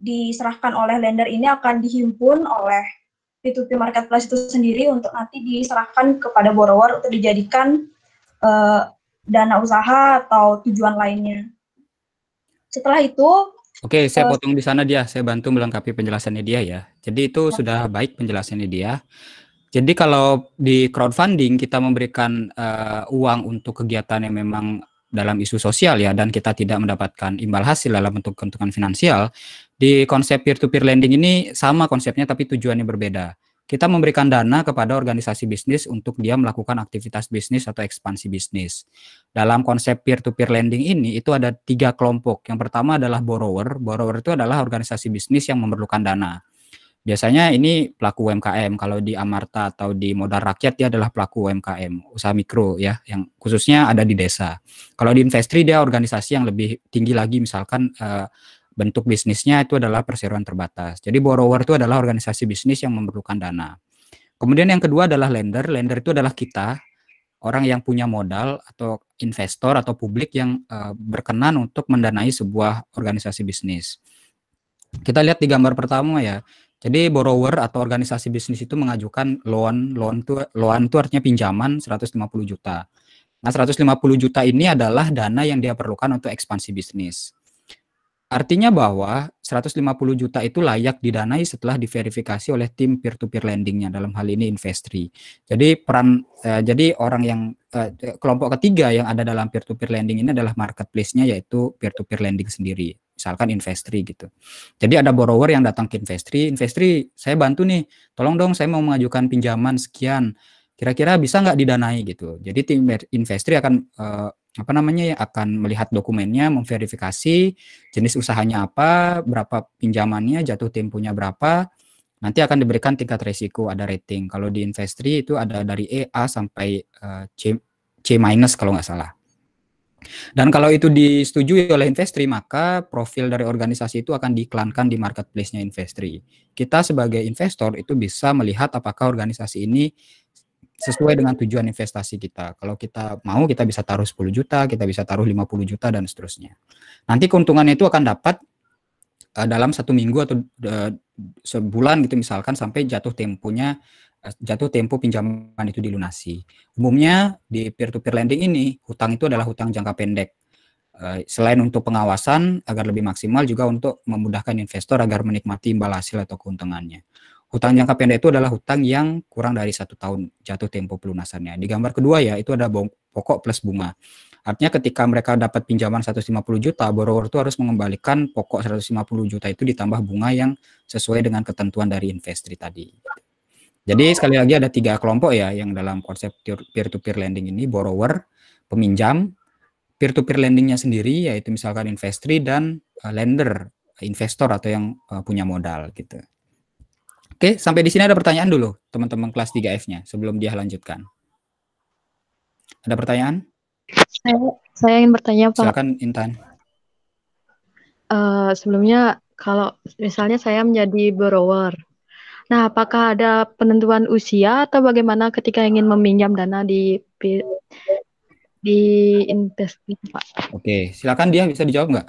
diserahkan oleh lender ini akan dihimpun oleh P2P marketplace itu sendiri untuk nanti diserahkan kepada borrower untuk dijadikan uh, dana usaha atau tujuan lainnya. Setelah itu Oke, saya eh, potong di sana dia. Saya bantu melengkapi penjelasannya dia ya. Jadi itu ya. sudah baik penjelasannya dia. Jadi kalau di crowdfunding kita memberikan uh, uang untuk kegiatan yang memang dalam isu sosial ya dan kita tidak mendapatkan imbal hasil dalam bentuk keuntungan finansial di konsep peer-to-peer lending ini sama konsepnya tapi tujuannya berbeda kita memberikan dana kepada organisasi bisnis untuk dia melakukan aktivitas bisnis atau ekspansi bisnis. Dalam konsep peer to -peer lending ini, itu ada tiga kelompok. Yang pertama adalah borrower. Borrower itu adalah organisasi bisnis yang memerlukan dana. Biasanya ini pelaku UMKM. Kalau di Amarta atau di Modal Rakyat dia adalah pelaku UMKM, usaha mikro ya, yang khususnya ada di desa. Kalau di Investri dia organisasi yang lebih tinggi lagi misalkan uh, bentuk bisnisnya itu adalah perseroan terbatas. Jadi borrower itu adalah organisasi bisnis yang memerlukan dana. Kemudian yang kedua adalah lender. Lender itu adalah kita, orang yang punya modal atau investor atau publik yang uh, berkenan untuk mendanai sebuah organisasi bisnis. Kita lihat di gambar pertama ya, jadi borrower atau organisasi bisnis itu mengajukan loan, loan itu loan itu artinya pinjaman 150 juta. Nah, 150 juta ini adalah dana yang dia perlukan untuk ekspansi bisnis. Artinya bahwa 150 juta itu layak didanai setelah diverifikasi oleh tim peer-to-peer lendingnya dalam hal ini Investri. Jadi peran eh, jadi orang yang eh, kelompok ketiga yang ada dalam peer-to-peer lending ini adalah marketplace-nya yaitu peer to -peer lending sendiri misalkan investri gitu. Jadi ada borrower yang datang ke investri, investri saya bantu nih, tolong dong saya mau mengajukan pinjaman sekian, kira-kira bisa nggak didanai gitu. Jadi tim investri akan eh, apa namanya ya akan melihat dokumennya, memverifikasi jenis usahanya apa, berapa pinjamannya, jatuh temponya berapa, nanti akan diberikan tingkat risiko ada rating. Kalau di investri itu ada dari E, A sampai eh, C, C minus kalau nggak salah. Dan kalau itu disetujui oleh Investri, maka profil dari organisasi itu akan diiklankan di marketplace-nya Investri. Kita sebagai investor itu bisa melihat apakah organisasi ini sesuai dengan tujuan investasi kita. Kalau kita mau, kita bisa taruh 10 juta, kita bisa taruh 50 juta, dan seterusnya. Nanti keuntungannya itu akan dapat eh, dalam satu minggu atau eh, sebulan gitu misalkan sampai jatuh temponya jatuh tempo pinjaman itu dilunasi. Umumnya di peer-to-peer lending ini hutang itu adalah hutang jangka pendek. Eh, selain untuk pengawasan agar lebih maksimal juga untuk memudahkan investor agar menikmati imbal hasil atau keuntungannya. Hutang jangka pendek itu adalah hutang yang kurang dari satu tahun jatuh tempo pelunasannya. Di gambar kedua ya itu ada pokok plus bunga. Artinya ketika mereka dapat pinjaman 150 juta, borrower itu harus mengembalikan pokok 150 juta itu ditambah bunga yang sesuai dengan ketentuan dari investri tadi. Jadi sekali lagi ada tiga kelompok ya yang dalam konsep peer-to-peer lending ini borrower, peminjam, peer-to-peer lendingnya sendiri yaitu misalkan investri dan eh, lender, investor atau yang eh, punya modal gitu. Oke, sampai di sini ada pertanyaan dulu teman-teman kelas 3F-nya sebelum dia lanjutkan. Ada pertanyaan? Saya, saya ingin bertanya Pak. Silakan Intan. Uh, sebelumnya kalau misalnya saya menjadi borrower, Nah, apakah ada penentuan usia atau bagaimana ketika ingin meminjam dana di di investasi, Pak? Oke, silakan dia bisa dijawab nggak?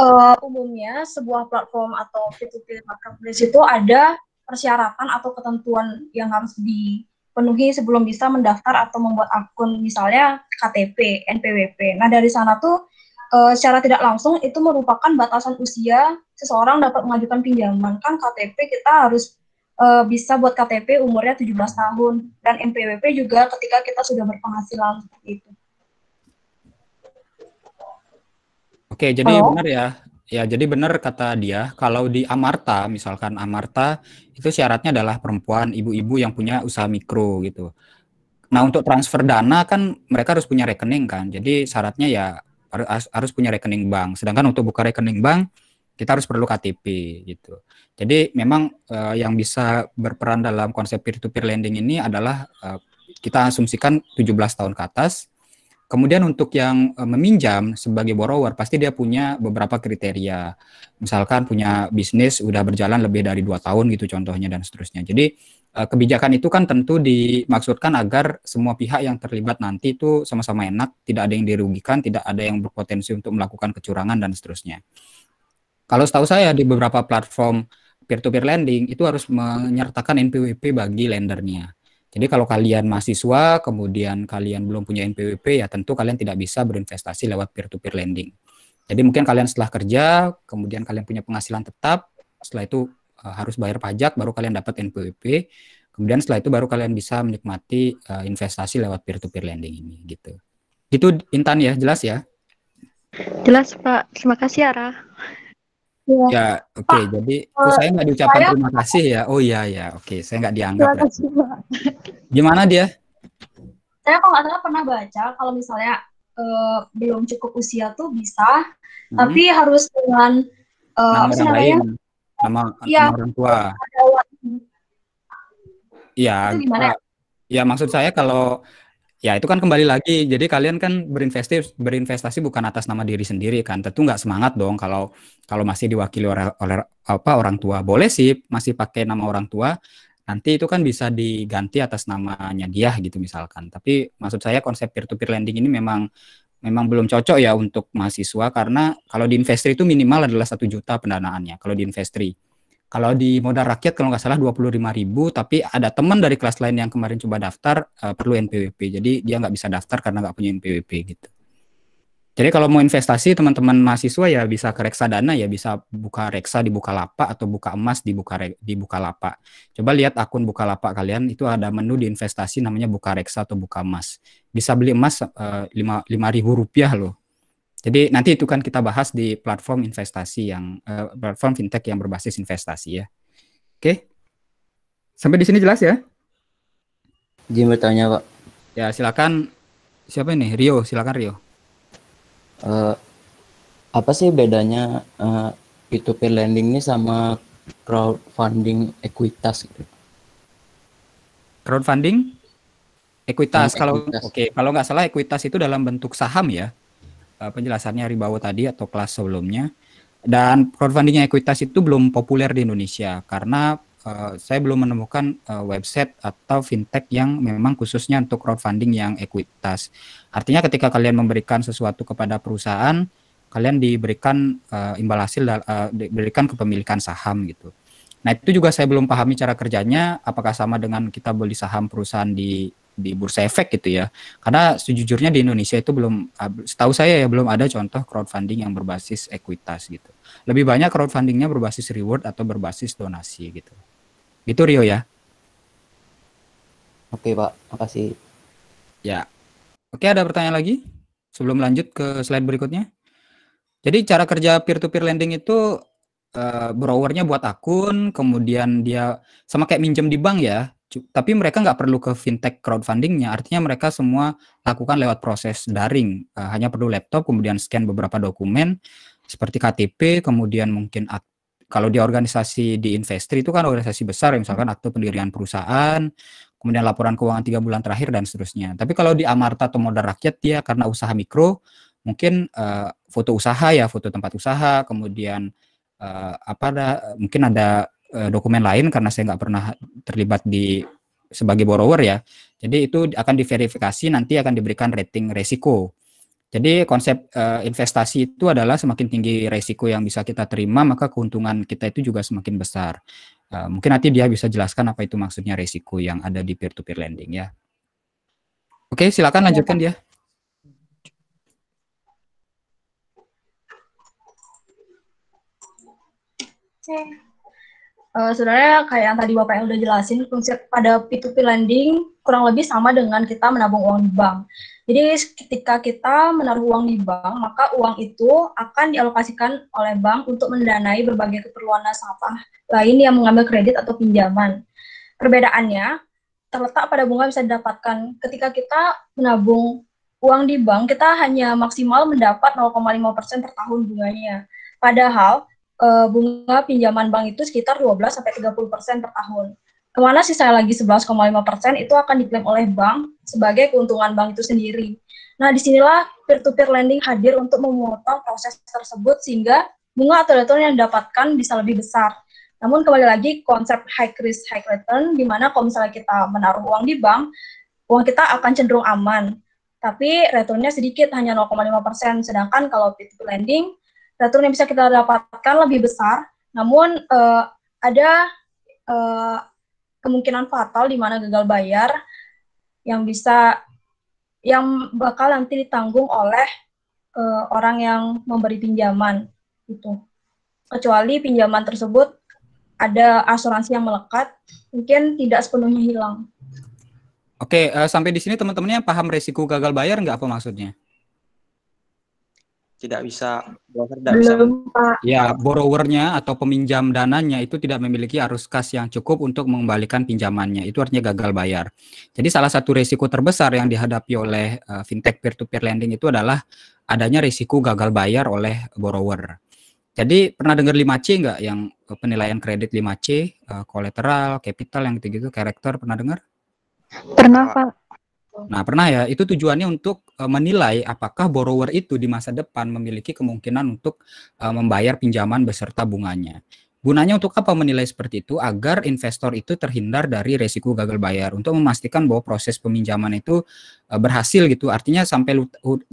Uh, umumnya sebuah platform atau P2P marketplace itu ada persyaratan atau ketentuan yang harus dipenuhi sebelum bisa mendaftar atau membuat akun misalnya KTP, NPWP. Nah dari sana tuh uh, secara tidak langsung itu merupakan batasan usia seseorang dapat mengajukan pinjaman kan KTP kita harus uh, bisa buat KTP umurnya 17 tahun dan NPWP juga ketika kita sudah berpenghasilan seperti itu. Oke, jadi Halo? benar ya. Ya, jadi benar kata dia, kalau di Amarta, misalkan Amarta, itu syaratnya adalah perempuan, ibu-ibu yang punya usaha mikro gitu. Nah, untuk transfer dana kan mereka harus punya rekening kan. Jadi syaratnya ya harus punya rekening bank. Sedangkan untuk buka rekening bank, kita harus perlu KTP gitu. Jadi memang uh, yang bisa berperan dalam konsep peer-to-peer lending ini adalah uh, kita asumsikan 17 tahun ke atas. Kemudian untuk yang uh, meminjam sebagai borrower pasti dia punya beberapa kriteria. Misalkan punya bisnis udah berjalan lebih dari 2 tahun gitu contohnya dan seterusnya. Jadi uh, kebijakan itu kan tentu dimaksudkan agar semua pihak yang terlibat nanti itu sama-sama enak, tidak ada yang dirugikan, tidak ada yang berpotensi untuk melakukan kecurangan dan seterusnya. Kalau setahu saya di beberapa platform peer-to-peer lending itu harus menyertakan NPWP bagi lendernya. Jadi kalau kalian mahasiswa, kemudian kalian belum punya NPWP, ya tentu kalian tidak bisa berinvestasi lewat peer-to-peer lending. Jadi mungkin kalian setelah kerja, kemudian kalian punya penghasilan tetap, setelah itu eh, harus bayar pajak, baru kalian dapat NPWP. Kemudian setelah itu baru kalian bisa menikmati eh, investasi lewat peer-to-peer lending ini, gitu. gitu Intan ya, jelas ya? Jelas Pak, terima kasih Ara. Iya. Ya, oke. Okay. ah, jadi uh, saya nggak diucapkan saya, terima kasih ya. Oh iya ya, oke. Okay. Saya nggak dianggap. Terima ya. kasih, Pak. Gimana dia? Saya kalau nggak salah pernah baca kalau misalnya uh, belum cukup usia tuh bisa, hmm. tapi harus dengan uh, nama orang lain, nama, ya, nama orang tua. Iya. Iya, maksud saya kalau Ya itu kan kembali lagi. Jadi kalian kan berinvestasi berinvestasi bukan atas nama diri sendiri kan. Tentu nggak semangat dong kalau kalau masih diwakili oleh, oleh apa orang tua. Boleh sih masih pakai nama orang tua. Nanti itu kan bisa diganti atas namanya dia gitu misalkan. Tapi maksud saya konsep peer to peer lending ini memang memang belum cocok ya untuk mahasiswa karena kalau di investri itu minimal adalah satu juta pendanaannya kalau di investri. Kalau di modal rakyat kalau nggak salah 25.000 tapi ada teman dari kelas lain yang kemarin coba daftar uh, perlu NPWP. Jadi dia nggak bisa daftar karena nggak punya NPWP gitu. Jadi kalau mau investasi teman-teman mahasiswa ya bisa ke reksa dana, ya bisa buka reksa di Bukalapak atau buka emas di buka di Bukalapak. Coba lihat akun buka Bukalapak kalian itu ada menu di investasi namanya buka reksa atau buka emas. Bisa beli emas eh, lima uh, ribu rupiah loh jadi nanti itu kan kita bahas di platform investasi yang uh, platform fintech yang berbasis investasi ya. Oke. Okay. Sampai di sini jelas ya? Jim bertanya, Pak. Ya, silakan siapa ini? Rio, silakan Rio. Uh, apa sih bedanya uh, peer 2 p lending ini sama crowdfunding ekuitas gitu? Crowdfunding ekuitas, hmm, kalau oke, okay, kalau nggak salah ekuitas itu dalam bentuk saham ya Eh, penjelasannya bawah tadi atau kelas sebelumnya. Dan crowdfunding yang ekuitas itu belum populer di Indonesia karena uh, saya belum menemukan uh, website atau fintech yang memang khususnya untuk crowdfunding yang ekuitas. Artinya ketika kalian memberikan sesuatu kepada perusahaan, kalian diberikan uh, imbal hasil uh, diberikan kepemilikan saham gitu. Nah, itu juga saya belum pahami cara kerjanya apakah sama dengan kita beli saham perusahaan di di bursa efek gitu ya. Karena sejujurnya di Indonesia itu belum setahu saya ya belum ada contoh crowdfunding yang berbasis ekuitas gitu. Lebih banyak crowdfundingnya berbasis reward atau berbasis donasi gitu. Gitu Rio ya. Oke Pak, makasih. Ya. Oke ada pertanyaan lagi? Sebelum lanjut ke slide berikutnya. Jadi cara kerja peer-to-peer lending itu uh, eh, browernya buat akun, kemudian dia sama kayak minjem di bank ya tapi mereka nggak perlu ke fintech crowdfundingnya artinya mereka semua lakukan lewat proses daring uh, hanya perlu laptop kemudian scan beberapa dokumen seperti KTP kemudian mungkin kalau di organisasi di investri itu kan organisasi besar ya, misalkan akte pendirian perusahaan kemudian laporan keuangan tiga bulan terakhir dan seterusnya tapi kalau di Amarta atau modal rakyat dia karena usaha mikro mungkin uh, foto usaha ya foto tempat usaha kemudian uh, apa ada mungkin ada Eh, dokumen lain karena saya nggak pernah terlibat di sebagai borrower ya. Jadi itu akan diverifikasi nanti akan diberikan rating resiko. Jadi konsep uh, investasi itu adalah semakin tinggi resiko yang bisa kita terima maka keuntungan kita itu juga semakin besar. Uh, mungkin nanti dia bisa jelaskan apa itu maksudnya resiko yang ada di peer to peer lending ya. Oke, silakan iya, lanjutkan dia. Okay uh, sebenarnya kayak yang tadi Bapak yang udah jelasin, konsep pada P2P lending kurang lebih sama dengan kita menabung uang di bank. Jadi ketika kita menaruh uang di bank, maka uang itu akan dialokasikan oleh bank untuk mendanai berbagai keperluan nasabah lain yang mengambil kredit atau pinjaman. Perbedaannya terletak pada bunga bisa didapatkan ketika kita menabung uang di bank, kita hanya maksimal mendapat 0,5% per tahun bunganya. Padahal uh, bunga pinjaman bank itu sekitar 12 sampai 30 persen per tahun. Kemana sih sisa lagi 11,5 persen itu akan diklaim oleh bank sebagai keuntungan bank itu sendiri. Nah, disinilah peer-to-peer lending hadir untuk memotong proses tersebut sehingga bunga atau return yang didapatkan bisa lebih besar. Namun kembali lagi konsep high risk high return di mana kalau misalnya kita menaruh uang di bank, uang kita akan cenderung aman. Tapi returnnya sedikit hanya 0,5%. Sedangkan kalau peer to peer lending, return yang bisa kita dapatkan lebih besar, namun uh, ada uh, kemungkinan fatal di mana gagal bayar yang bisa yang bakal nanti ditanggung oleh uh, orang yang memberi pinjaman itu, Kecuali pinjaman tersebut ada asuransi yang melekat, mungkin tidak sepenuhnya hilang. Oke, uh, sampai di sini teman-temannya paham resiko gagal bayar nggak apa maksudnya? tidak bisa tidak bisa, ya borrowernya atau peminjam dananya itu tidak memiliki arus kas yang cukup untuk mengembalikan pinjamannya itu artinya gagal bayar jadi salah satu risiko terbesar yang dihadapi oleh uh, fintech peer to peer lending itu adalah adanya risiko gagal bayar oleh borrower jadi pernah dengar 5C nggak yang eh, penilaian kredit 5C, eh, kolateral, uh, capital yang gitu-gitu, karakter pernah dengar? Pernah, Pak. Nah, pernah ya, itu tujuannya untuk uh, menilai apakah borrower itu di masa depan memiliki kemungkinan untuk uh, membayar pinjaman beserta bunganya. Gunanya untuk apa menilai seperti itu? Agar investor itu terhindar dari resiko gagal bayar untuk memastikan bahwa proses peminjaman itu uh, berhasil gitu. Artinya sampai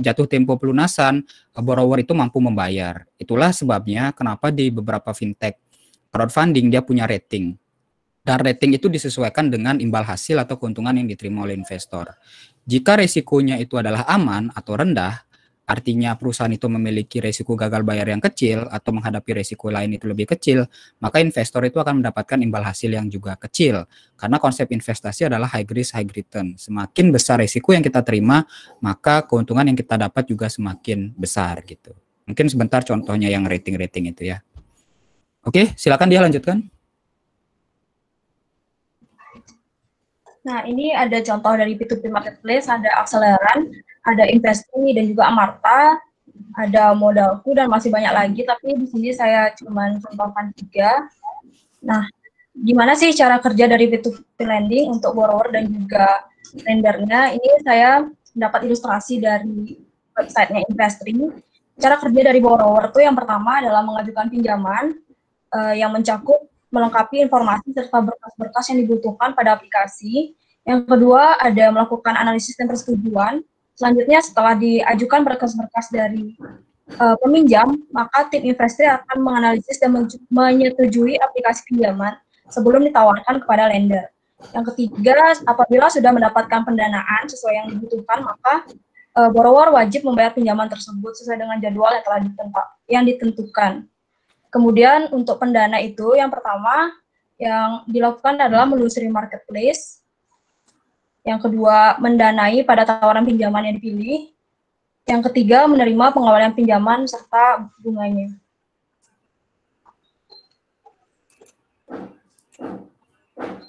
jatuh tempo pelunasan, uh, borrower itu mampu membayar. Itulah sebabnya kenapa di beberapa fintech crowdfunding dia punya rating dan rating itu disesuaikan dengan imbal hasil atau keuntungan yang diterima oleh investor. Jika risikonya itu adalah aman atau rendah, artinya perusahaan itu memiliki risiko gagal bayar yang kecil atau menghadapi risiko lain itu lebih kecil, maka investor itu akan mendapatkan imbal hasil yang juga kecil. Karena konsep investasi adalah high risk, high return. Semakin besar risiko yang kita terima, maka keuntungan yang kita dapat juga semakin besar gitu. Mungkin sebentar contohnya yang rating-rating itu ya. Oke, silakan dia lanjutkan. Nah, ini ada contoh dari B2B Marketplace, ada akseleran, ada investasi dan juga Amarta, ada modalku dan masih banyak lagi, tapi di sini saya cuma contohkan tiga. Nah, gimana sih cara kerja dari B2B lending untuk borrower dan juga lendernya? Ini saya dapat ilustrasi dari website-nya Investing. Cara kerja dari borrower itu yang pertama adalah mengajukan pinjaman uh, yang mencakup melengkapi informasi serta berkas-berkas yang dibutuhkan pada aplikasi. Yang kedua, ada melakukan analisis dan persetujuan. Selanjutnya, setelah diajukan berkas-berkas dari uh, peminjam, maka tim investor akan menganalisis dan menyetujui aplikasi pinjaman sebelum ditawarkan kepada lender. Yang ketiga, apabila sudah mendapatkan pendanaan sesuai yang dibutuhkan, maka uh, borrower wajib membayar pinjaman tersebut sesuai dengan jadwal yang telah ditentukan. Kemudian untuk pendana itu yang pertama yang dilakukan adalah melusuri marketplace. Yang kedua, mendanai pada tawaran pinjaman yang dipilih. Yang ketiga, menerima pengawalan pinjaman serta bunganya.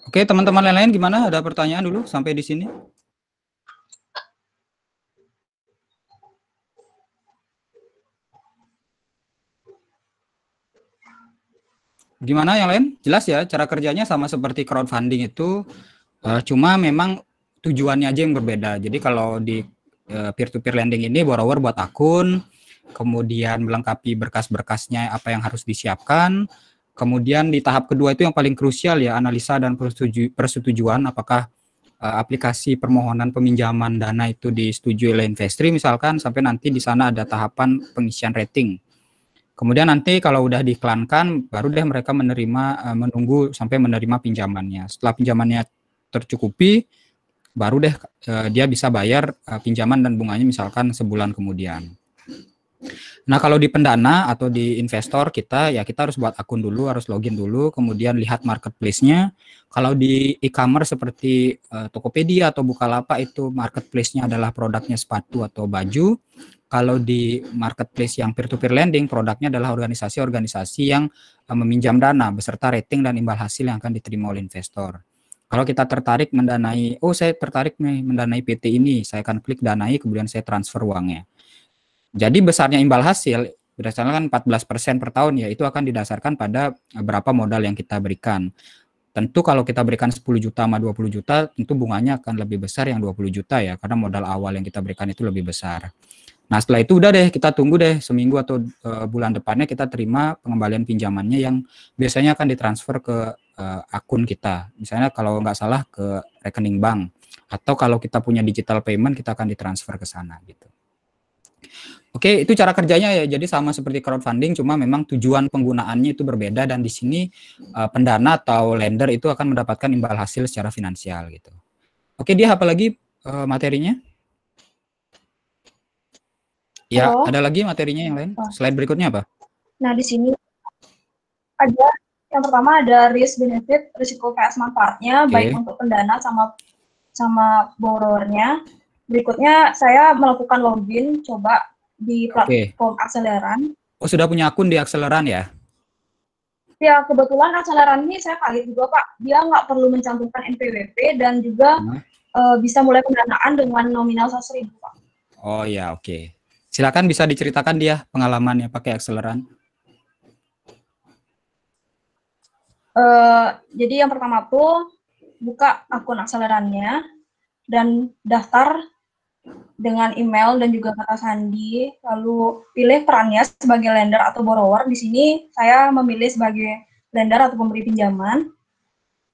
Oke, teman-teman lain-lain gimana? Ada pertanyaan dulu sampai di sini? Gimana yang lain? Jelas ya, cara kerjanya sama seperti crowdfunding itu, uh, cuma memang tujuannya aja yang berbeda. Jadi kalau di eh, peer-to-peer lending ini borrower buat akun, kemudian melengkapi berkas-berkasnya apa yang harus disiapkan, kemudian di tahap kedua itu yang paling krusial ya analisa dan persetuju persetujuan apakah eh, aplikasi permohonan peminjaman dana itu disetujui oleh investor, misalkan sampai nanti di sana ada tahapan pengisian rating. Kemudian nanti kalau udah diiklankan, baru deh mereka menerima eh, menunggu sampai menerima pinjamannya. Setelah pinjamannya tercukupi, baru deh eh, dia bisa bayar eh, pinjaman dan bunganya misalkan sebulan kemudian. Nah kalau di pendana atau di investor kita ya kita harus buat akun dulu, harus login dulu, kemudian lihat marketplace-nya. Kalau di e-commerce seperti Tokopedia atau Bukalapak itu marketplace-nya adalah produknya sepatu atau baju kalau di marketplace yang peer-to-peer lending, produknya adalah organisasi-organisasi yang eh, meminjam dana beserta rating dan imbal hasil yang akan diterima oleh investor. Kalau kita tertarik mendanai, oh saya tertarik nih mendanai PT ini, saya akan klik danai, kemudian saya transfer uangnya. Jadi besarnya imbal hasil berdasarkan 14% kan per tahun ya, itu akan didasarkan pada eh, berapa modal yang kita berikan. Tentu kalau kita berikan 10 juta sama 20 juta, tentu bunganya akan lebih besar yang 20 juta ya, karena modal awal yang kita berikan itu lebih besar. Nah setelah itu udah deh kita tunggu deh seminggu atau uh, bulan depannya kita terima pengembalian pinjamannya yang biasanya akan ditransfer ke uh, akun kita. Misalnya kalau nggak salah ke rekening bank atau kalau kita punya digital payment kita akan ditransfer ke sana gitu. Oke, itu cara kerjanya ya. Jadi sama seperti crowdfunding, cuma memang tujuan penggunaannya itu berbeda dan di sini uh, pendana atau lender itu akan mendapatkan imbal hasil secara finansial gitu. Oke, dia apalagi uh, materinya? Ya, Halo? ada lagi materinya yang lain? Oh. Slide berikutnya apa? Nah, di sini ada yang pertama ada risk benefit, risiko KS manfaatnya okay. baik untuk pendana sama sama borornya. Berikutnya saya melakukan login coba di platform okay. Akseleran. Oh, sudah punya akun di Akseleran ya? Ya, kebetulan Akseleran ini saya kaget juga, Pak. Dia nggak perlu mencantumkan NPWP dan juga nah. uh, bisa mulai pendanaan dengan nominal 100.000, Pak. Oh, ya, oke. Okay. Silakan bisa diceritakan dia pengalamannya pakai akseleran. Uh, jadi yang pertama tuh buka akun akselerannya dan daftar dengan email dan juga kata sandi, lalu pilih perannya sebagai lender atau borrower. Di sini saya memilih sebagai lender atau pemberi pinjaman.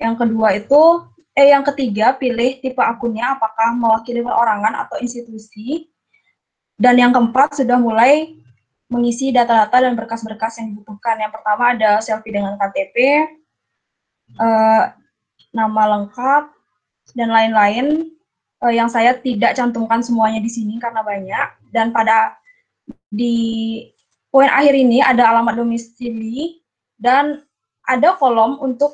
Yang kedua itu, eh yang ketiga pilih tipe akunnya apakah mewakili perorangan atau institusi. Dan yang keempat, sudah mulai mengisi data-data dan berkas-berkas yang dibutuhkan. Yang pertama ada selfie dengan KTP, eh, nama lengkap, dan lain-lain eh, yang saya tidak cantumkan semuanya di sini karena banyak. Dan pada di poin akhir ini ada alamat domisili dan ada kolom untuk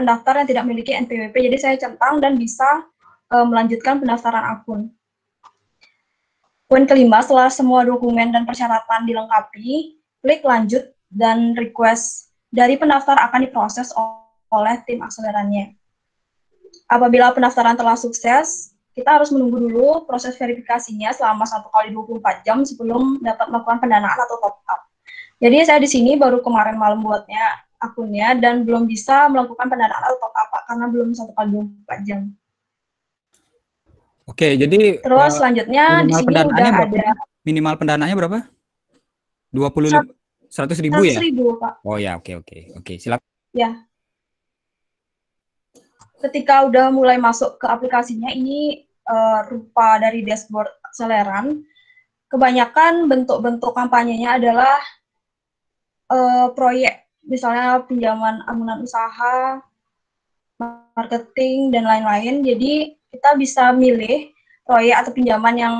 pendaftar yang tidak memiliki NPWP. Jadi saya centang dan bisa eh, melanjutkan pendaftaran akun. Poin kelima, setelah semua dokumen dan persyaratan dilengkapi, klik lanjut dan request dari pendaftar akan diproses oleh tim akselerannya. Apabila pendaftaran telah sukses, kita harus menunggu dulu proses verifikasinya selama 1 kali 24 jam sebelum dapat melakukan pendanaan atau top up. Jadi saya di sini baru kemarin malam buatnya akunnya dan belum bisa melakukan pendanaan atau top up karena belum 1 kali 24 jam. Oke, jadi terus eh, selanjutnya di sini udah berapa? minimal pendanaannya berapa? 20 100 ribu 100 ya? ribu, Pak. Oh ya, oke oke. Oke, silakan. Ya. Ketika udah mulai masuk ke aplikasinya ini uh, rupa dari dashboard seleran. Kebanyakan bentuk-bentuk kampanyenya adalah uh, proyek, misalnya pinjaman amunan usaha, marketing dan lain-lain. Jadi kita bisa milih proyek atau pinjaman yang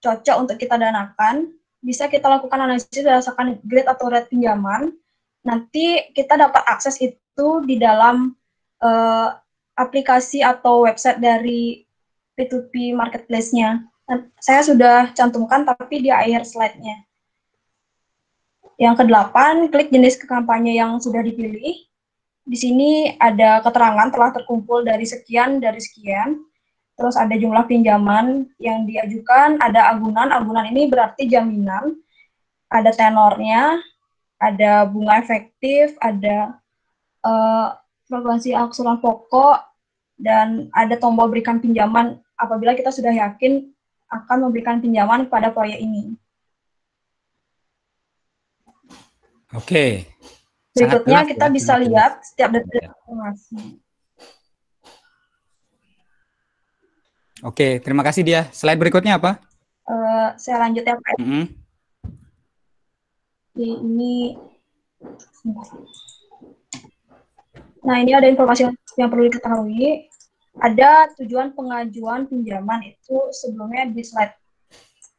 cocok untuk kita danakan. Bisa kita lakukan analisis berdasarkan grade atau rate pinjaman. Nanti kita dapat akses itu di dalam uh, aplikasi atau website dari P2P marketplace-nya. Nah, saya sudah cantumkan tapi di akhir slide-nya. Yang kedelapan, klik jenis kampanye yang sudah dipilih. Di sini ada keterangan telah terkumpul dari sekian dari sekian terus ada jumlah pinjaman yang diajukan, ada agunan, agunan ini berarti jaminan, ada tenornya, ada bunga efektif, ada uh, frekuensi angsuran pokok, dan ada tombol berikan pinjaman apabila kita sudah yakin akan memberikan pinjaman pada proyek ini. Oke. Berikutnya kita ya, bisa lihat setiap detik iya. informasi. Oke, terima kasih dia. Slide berikutnya apa? Uh, saya lanjut ya Pak. Mm -hmm. ini, nah ini ada informasi yang perlu diketahui. Ada tujuan pengajuan pinjaman itu sebelumnya di slide.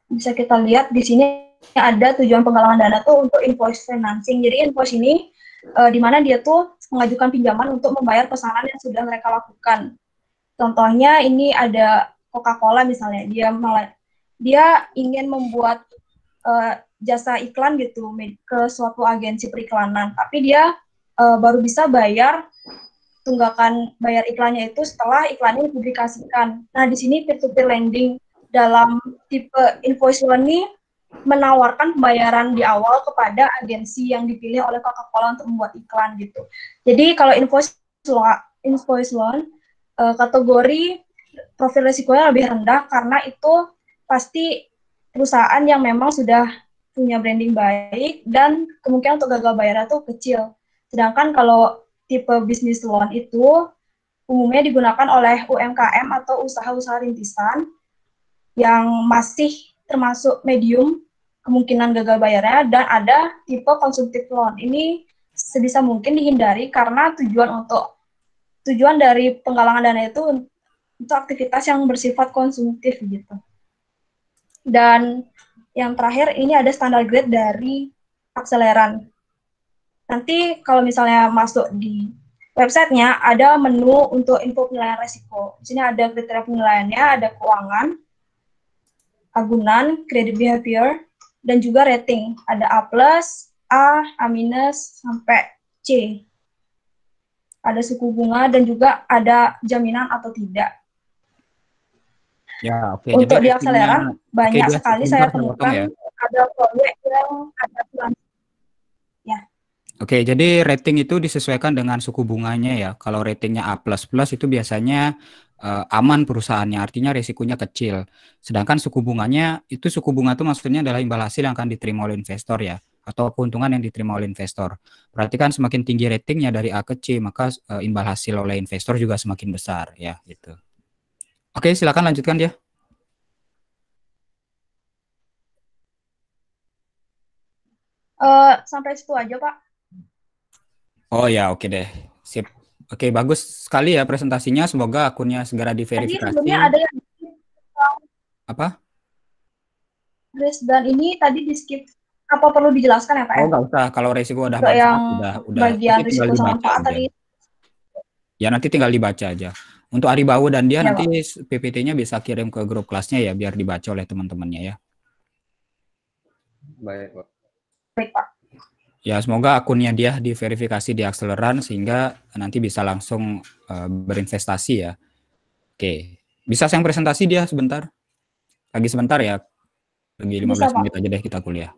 Bisa kita lihat di sini ada tujuan penggalangan dana tuh untuk invoice financing. Jadi invoice ini uh, di mana dia tuh mengajukan pinjaman untuk membayar pesanan yang sudah mereka lakukan. Contohnya ini ada Coca-Cola misalnya dia malah dia ingin membuat uh, jasa iklan gitu ke suatu agensi periklanan tapi dia uh, baru bisa bayar tunggakan bayar iklannya itu setelah iklannya dipublikasikan. Nah, di sini peer-to-peer lending dalam tipe invoice loan ini menawarkan pembayaran di awal kepada agensi yang dipilih oleh Coca-Cola untuk membuat iklan gitu. Jadi kalau invoice invoice loan uh, kategori profil risikonya lebih rendah karena itu pasti perusahaan yang memang sudah punya branding baik dan kemungkinan untuk gagal bayar itu kecil. Sedangkan kalau tipe bisnis loan itu umumnya digunakan oleh UMKM atau usaha-usaha rintisan yang masih termasuk medium kemungkinan gagal bayarnya dan ada tipe konsumtif loan. Ini sebisa mungkin dihindari karena tujuan untuk tujuan dari penggalangan dana itu untuk aktivitas yang bersifat konsumtif gitu. Dan yang terakhir ini ada standar grade dari akseleran. Nanti kalau misalnya masuk di websitenya ada menu untuk info penilaian resiko. Di sini ada kriteria penilaiannya, ada keuangan, agunan, credit behavior, dan juga rating. Ada A+, A, A-, sampai C. Ada suku bunga dan juga ada jaminan atau tidak. Ya, okay. Untuk Jadi, di akseleran banyak okay, sekali saya temukan ya. ada proyek yang ada pelan. Ya. Oke, jadi rating itu disesuaikan dengan suku bunganya ya. Kalau ratingnya A++ itu biasanya uh, aman perusahaannya, artinya risikonya kecil. Sedangkan suku bunganya itu suku bunga itu maksudnya adalah imbal hasil yang akan diterima oleh investor ya atau keuntungan yang diterima oleh investor. Perhatikan semakin tinggi ratingnya dari A ke C, maka uh, imbal hasil oleh investor juga semakin besar ya gitu. Oke, silakan lanjutkan dia. Eh, sampai situ aja, Pak. Oh ya, oke deh. Sip. Oke, bagus sekali ya presentasinya. Semoga akunnya segera diverifikasi. Tadi ada yang apa? Eh, Risk dan ini tadi di skip. Apa perlu dijelaskan ya, Pak? Ya? Oh, nggak usah. Kalau resiko udah Untuk yang udah, udah bagian resiko sama Pak tadi. Ya, nanti tinggal dibaca aja. Untuk Ari Bahu dan dia ya, nanti PPT-nya bisa kirim ke grup kelasnya ya biar dibaca oleh teman-temannya ya. Baik, Pak. Baik, Pak. Ya, semoga akunnya dia diverifikasi di Akseleran sehingga nanti bisa langsung uh, berinvestasi ya. Oke. Bisa saya presentasi dia sebentar? Lagi sebentar ya. Lagi 15 bisa, menit aja deh kita kuliah.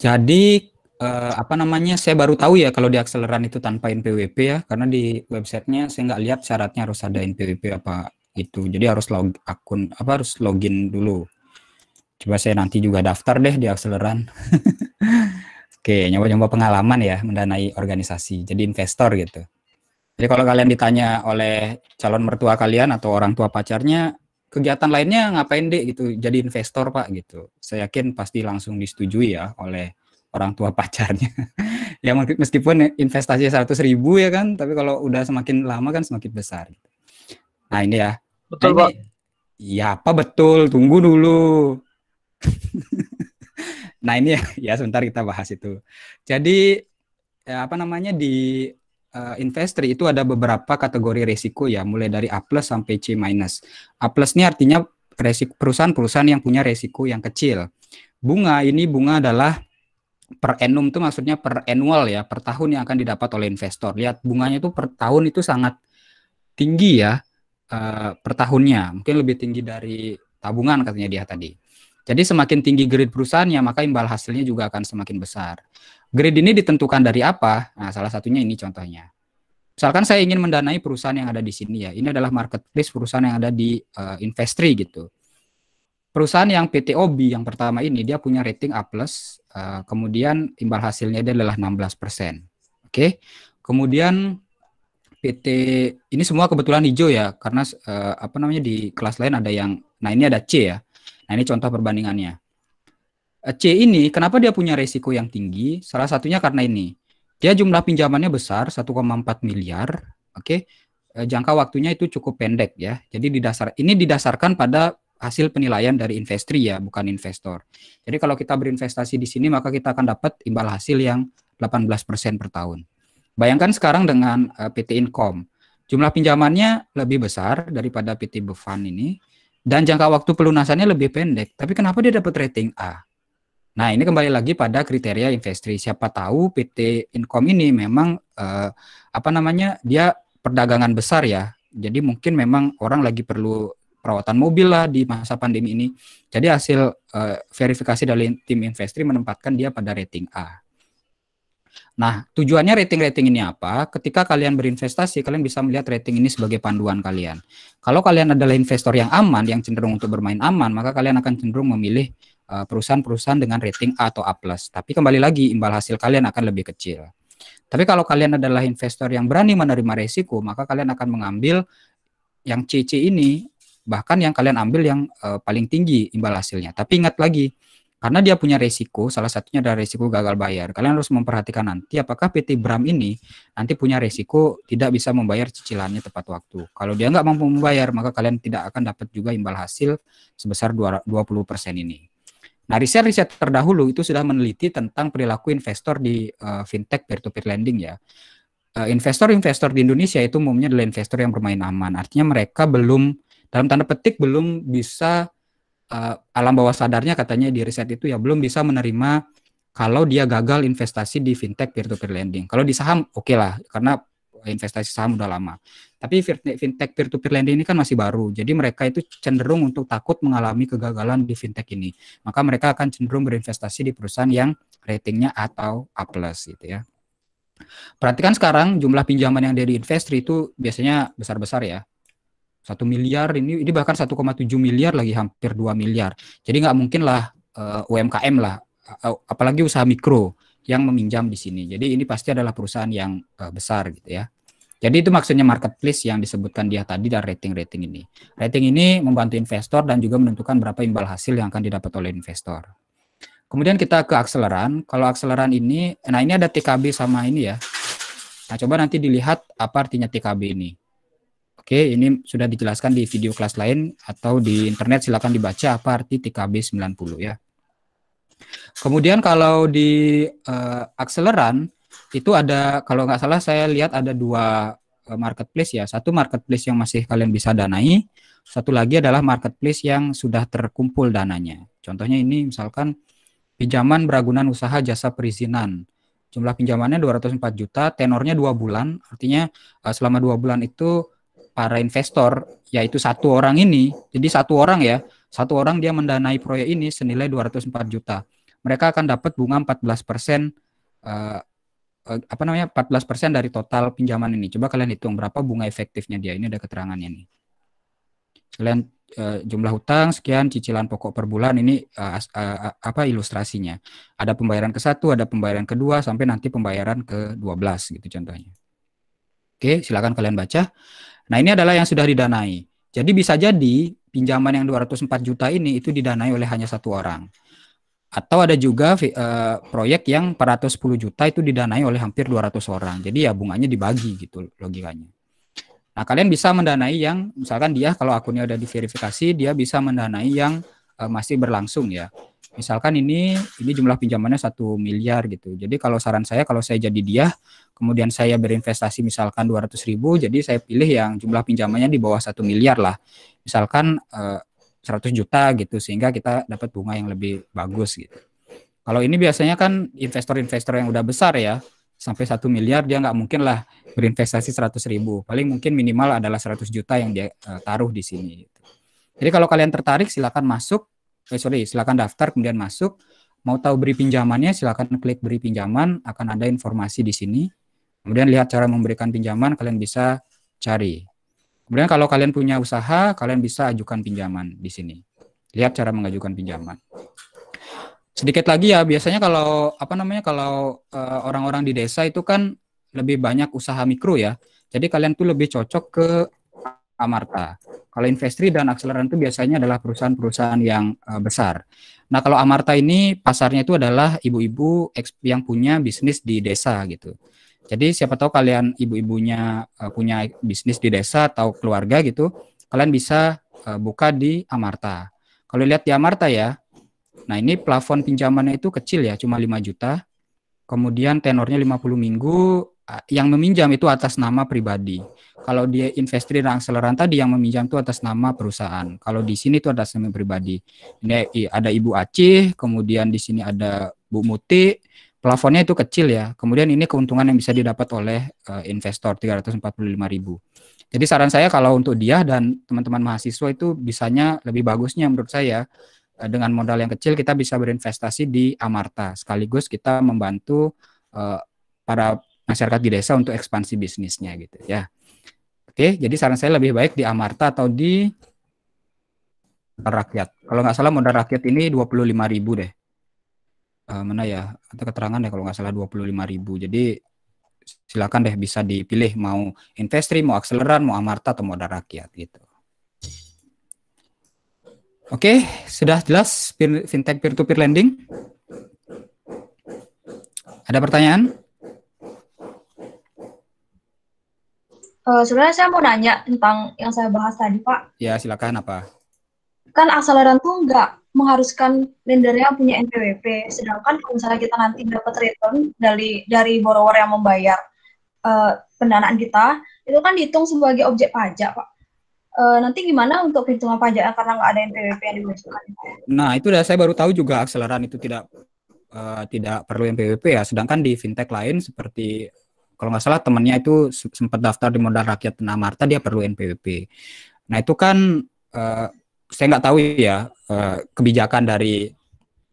Jadi uh, apa namanya saya baru tahu ya kalau di akseleran itu tanpa NPWP ya karena di websitenya saya nggak lihat syaratnya harus ada NPWP apa itu jadi harus log akun apa harus login dulu coba saya nanti juga daftar deh di akseleran oke nyoba-nyoba pengalaman ya mendanai organisasi jadi investor gitu jadi kalau kalian ditanya oleh calon mertua kalian atau orang tua pacarnya kegiatan lainnya ngapain deh gitu jadi investor pak gitu saya yakin pasti langsung disetujui ya oleh orang tua pacarnya. ya meskipun investasi 100 ribu ya kan, tapi kalau udah semakin lama kan semakin besar. Gitu. Nah ini ya. Betul nah, Ya apa betul, tunggu dulu. nah ini ya, ya sebentar kita bahas itu. Jadi ya apa namanya di uh, Investri itu ada beberapa kategori risiko ya, mulai dari A plus sampai C minus. A plus ini artinya perusahaan-perusahaan yang punya resiko yang kecil. Bunga ini bunga adalah per annum itu maksudnya per annual ya, per tahun yang akan didapat oleh investor. Lihat bunganya itu per tahun itu sangat tinggi ya uh, per tahunnya, mungkin lebih tinggi dari tabungan katanya dia tadi. Jadi semakin tinggi grade perusahaannya, maka imbal hasilnya juga akan semakin besar. Grade ini ditentukan dari apa? Nah, salah satunya ini contohnya. Misalkan saya ingin mendanai perusahaan yang ada di sini ya. Ini adalah marketplace perusahaan yang ada di uh, Investri gitu perusahaan yang PTOB yang pertama ini dia punya rating A+, uh, kemudian imbal hasilnya dia adalah 16%. Oke. Okay? Kemudian PT ini semua kebetulan hijau ya karena uh, apa namanya di kelas lain ada yang nah ini ada C ya. Nah ini contoh perbandingannya. Eh, C ini kenapa dia punya resiko yang tinggi? Salah satunya karena ini. Dia jumlah pinjamannya besar 1,4 miliar, oke. Okay? jangka waktunya itu cukup pendek ya. Jadi didasar ini didasarkan pada hasil penilaian dari investri ya, bukan investor. Jadi kalau kita berinvestasi di sini maka kita akan dapat imbal hasil yang 18% per tahun. Bayangkan sekarang dengan uh, eh, PT Income, jumlah pinjamannya lebih besar daripada PT Befan ini dan jangka waktu pelunasannya lebih pendek. Tapi kenapa dia dapat rating A? Nah, ini kembali lagi pada kriteria investri. Siapa tahu PT Income ini memang uh, apa namanya? dia perdagangan besar ya. Jadi mungkin memang orang lagi perlu perawatan mobil lah di masa pandemi ini. Jadi hasil uh, verifikasi dari tim Investri menempatkan dia pada rating A. Nah, tujuannya rating-rating ini apa? Ketika kalian berinvestasi, kalian bisa melihat rating ini sebagai panduan kalian. Kalau kalian adalah investor yang aman, yang cenderung untuk bermain aman, maka kalian akan cenderung memilih eh, perusahaan-perusahaan dengan rating A atau A+. Tapi kembali lagi, imbal hasil kalian akan lebih kecil. Tapi kalau kalian adalah investor yang berani menerima resiko, maka kalian akan mengambil yang CC ini bahkan yang kalian ambil yang uh, paling tinggi imbal hasilnya. Tapi ingat lagi, karena dia punya resiko, salah satunya adalah resiko gagal bayar. Kalian harus memperhatikan nanti apakah PT Bram ini nanti punya resiko tidak bisa membayar cicilannya tepat waktu. Kalau dia nggak mampu membayar, maka kalian tidak akan dapat juga imbal hasil sebesar 20% ini. Nah, riset-riset terdahulu itu sudah meneliti tentang perilaku investor di uh, fintech peer-to-peer lending ya. Eh, investor-investor investor -investor di Indonesia itu umumnya adalah investor yang bermain aman. Artinya mereka belum dalam tanda petik belum bisa uh, alam bawah sadarnya katanya di riset itu ya belum bisa menerima kalau dia gagal investasi di fintech peer-to-peer lending. Kalau di saham oke okay lah karena investasi saham udah lama. Tapi fintech peer-to-peer lending ini kan masih baru. Jadi mereka itu cenderung untuk takut mengalami kegagalan di fintech ini. Maka mereka akan cenderung berinvestasi di perusahaan yang ratingnya atau A+ gitu ya. Perhatikan sekarang jumlah pinjaman yang dari investor itu biasanya besar-besar ya satu miliar ini ini bahkan 1,7 miliar lagi hampir 2 miliar jadi nggak mungkin lah uh, eh, UMKM lah eh, apalagi usaha mikro yang meminjam di sini jadi ini pasti adalah perusahaan yang uh, besar gitu ya jadi itu maksudnya marketplace yang disebutkan dia tadi dan rating-rating ini rating ini membantu investor dan juga menentukan berapa imbal hasil yang akan didapat oleh investor kemudian kita ke akseleran kalau akseleran ini nah ini ada TKB sama ini ya nah coba nanti dilihat apa artinya TKB ini Oke, ini sudah dijelaskan di video kelas lain atau di internet silakan dibaca apa arti TKB 90 ya. Kemudian kalau di uh, akseleran itu ada kalau nggak salah saya lihat ada dua eh, marketplace ya. Satu marketplace yang masih kalian bisa danai, satu lagi adalah marketplace yang sudah terkumpul dananya. Contohnya ini misalkan pinjaman beragunan usaha jasa perizinan jumlah pinjamannya 204 juta, tenornya dua bulan, artinya eh, selama dua bulan itu para investor yaitu satu orang ini. Jadi satu orang ya, satu orang dia mendanai proyek ini senilai 204 juta. Mereka akan dapat bunga 14 persen eh, eh, apa namanya 14 persen dari total pinjaman ini. Coba kalian hitung berapa bunga efektifnya dia. Ini ada keterangannya nih. Kalian Uh, jumlah hutang sekian, cicilan pokok per bulan ini uh, uh, apa ilustrasinya. Ada pembayaran ke satu, ada pembayaran kedua sampai nanti pembayaran ke 12 gitu contohnya. Oke, silakan kalian baca. Nah, ini adalah yang sudah didanai. Jadi bisa jadi pinjaman yang 204 juta ini itu didanai oleh hanya satu orang. Atau ada juga uh, proyek yang 410 juta itu didanai oleh hampir 200 orang. Jadi ya bunganya dibagi gitu logikanya. Nah, kalian bisa mendanai yang misalkan dia kalau akunnya udah diverifikasi, dia bisa mendanai yang uh, masih berlangsung ya misalkan ini ini jumlah pinjamannya satu miliar gitu. Jadi kalau saran saya kalau saya jadi dia, kemudian saya berinvestasi misalkan dua ratus ribu, jadi saya pilih yang jumlah pinjamannya di bawah satu miliar lah. Misalkan eh, seratus juta gitu sehingga kita dapat bunga yang lebih bagus gitu. Kalau ini biasanya kan investor-investor yang udah besar ya, sampai satu miliar dia nggak mungkin lah berinvestasi seratus ribu. Paling mungkin minimal adalah seratus juta yang dia eh, taruh di sini. Gitu. Jadi kalau kalian tertarik silakan masuk eh sorry, silakan daftar kemudian masuk. Mau tahu beri pinjamannya, silakan klik beri pinjaman, akan ada informasi di sini. Kemudian lihat cara memberikan pinjaman, kalian bisa cari. Kemudian kalau kalian punya usaha, kalian bisa ajukan pinjaman di sini. Lihat cara mengajukan pinjaman. Sedikit lagi ya, biasanya kalau apa namanya kalau eh, orang-orang uh, orang -orang di desa itu kan lebih banyak usaha mikro ya. Jadi kalian tuh lebih cocok ke Amarta. Kalau Investri dan akseleran itu biasanya adalah perusahaan-perusahaan yang uh, besar. Nah, kalau Amarta ini pasarnya itu adalah ibu-ibu yang punya bisnis di desa gitu. Jadi siapa tahu kalian ibu-ibunya uh, punya bisnis di desa atau keluarga gitu, kalian bisa uh, buka di Amarta. Kalau lihat di Amarta ya, nah ini plafon pinjamannya itu kecil ya, cuma 5 juta. Kemudian tenornya 50 minggu, yang meminjam itu atas nama pribadi. Kalau dia dan akseleran tadi yang meminjam itu atas nama perusahaan. Kalau di sini itu atas nama pribadi. Ini ada Ibu Acih, kemudian di sini ada Bu Muti. Plafonnya itu kecil ya. Kemudian ini keuntungan yang bisa didapat oleh uh, investor ribu. Jadi saran saya kalau untuk dia dan teman-teman mahasiswa itu bisanya lebih bagusnya menurut saya eh, dengan modal yang kecil kita bisa berinvestasi di Amarta sekaligus kita membantu uh, para masyarakat di desa untuk ekspansi bisnisnya gitu ya. Oke, jadi saran saya lebih baik di Amarta atau di rakyat. Kalau nggak salah modal rakyat ini 25.000 deh. Uh, mana ya? Ada keterangan ya kalau nggak salah 25.000. Jadi silakan deh bisa dipilih mau investri, mau akseleran, mau amarta atau modal rakyat gitu. Oke, sudah jelas fintech peer to -peer lending? Ada pertanyaan? Uh, sebenarnya saya mau nanya tentang yang saya bahas tadi, Pak. Ya, silakan apa? Kan akseleran tuh nggak mengharuskan lendernya punya NPWP, sedangkan kalau misalnya kita nanti dapat return dari dari borrower yang membayar uh, pendanaan kita, itu kan dihitung sebagai objek pajak, Pak. Uh, nanti gimana untuk perhitungan pajak karena nggak ada NPWP yang dimasukkan? Nah, itu dah saya baru tahu juga akseleran itu tidak uh, tidak perlu NPWP ya. Sedangkan di fintech lain seperti kalau nggak salah temennya itu sempat daftar di modal rakyat Tanah Marta dia perlu NPWP. Nah itu kan uh, saya nggak tahu ya uh, kebijakan dari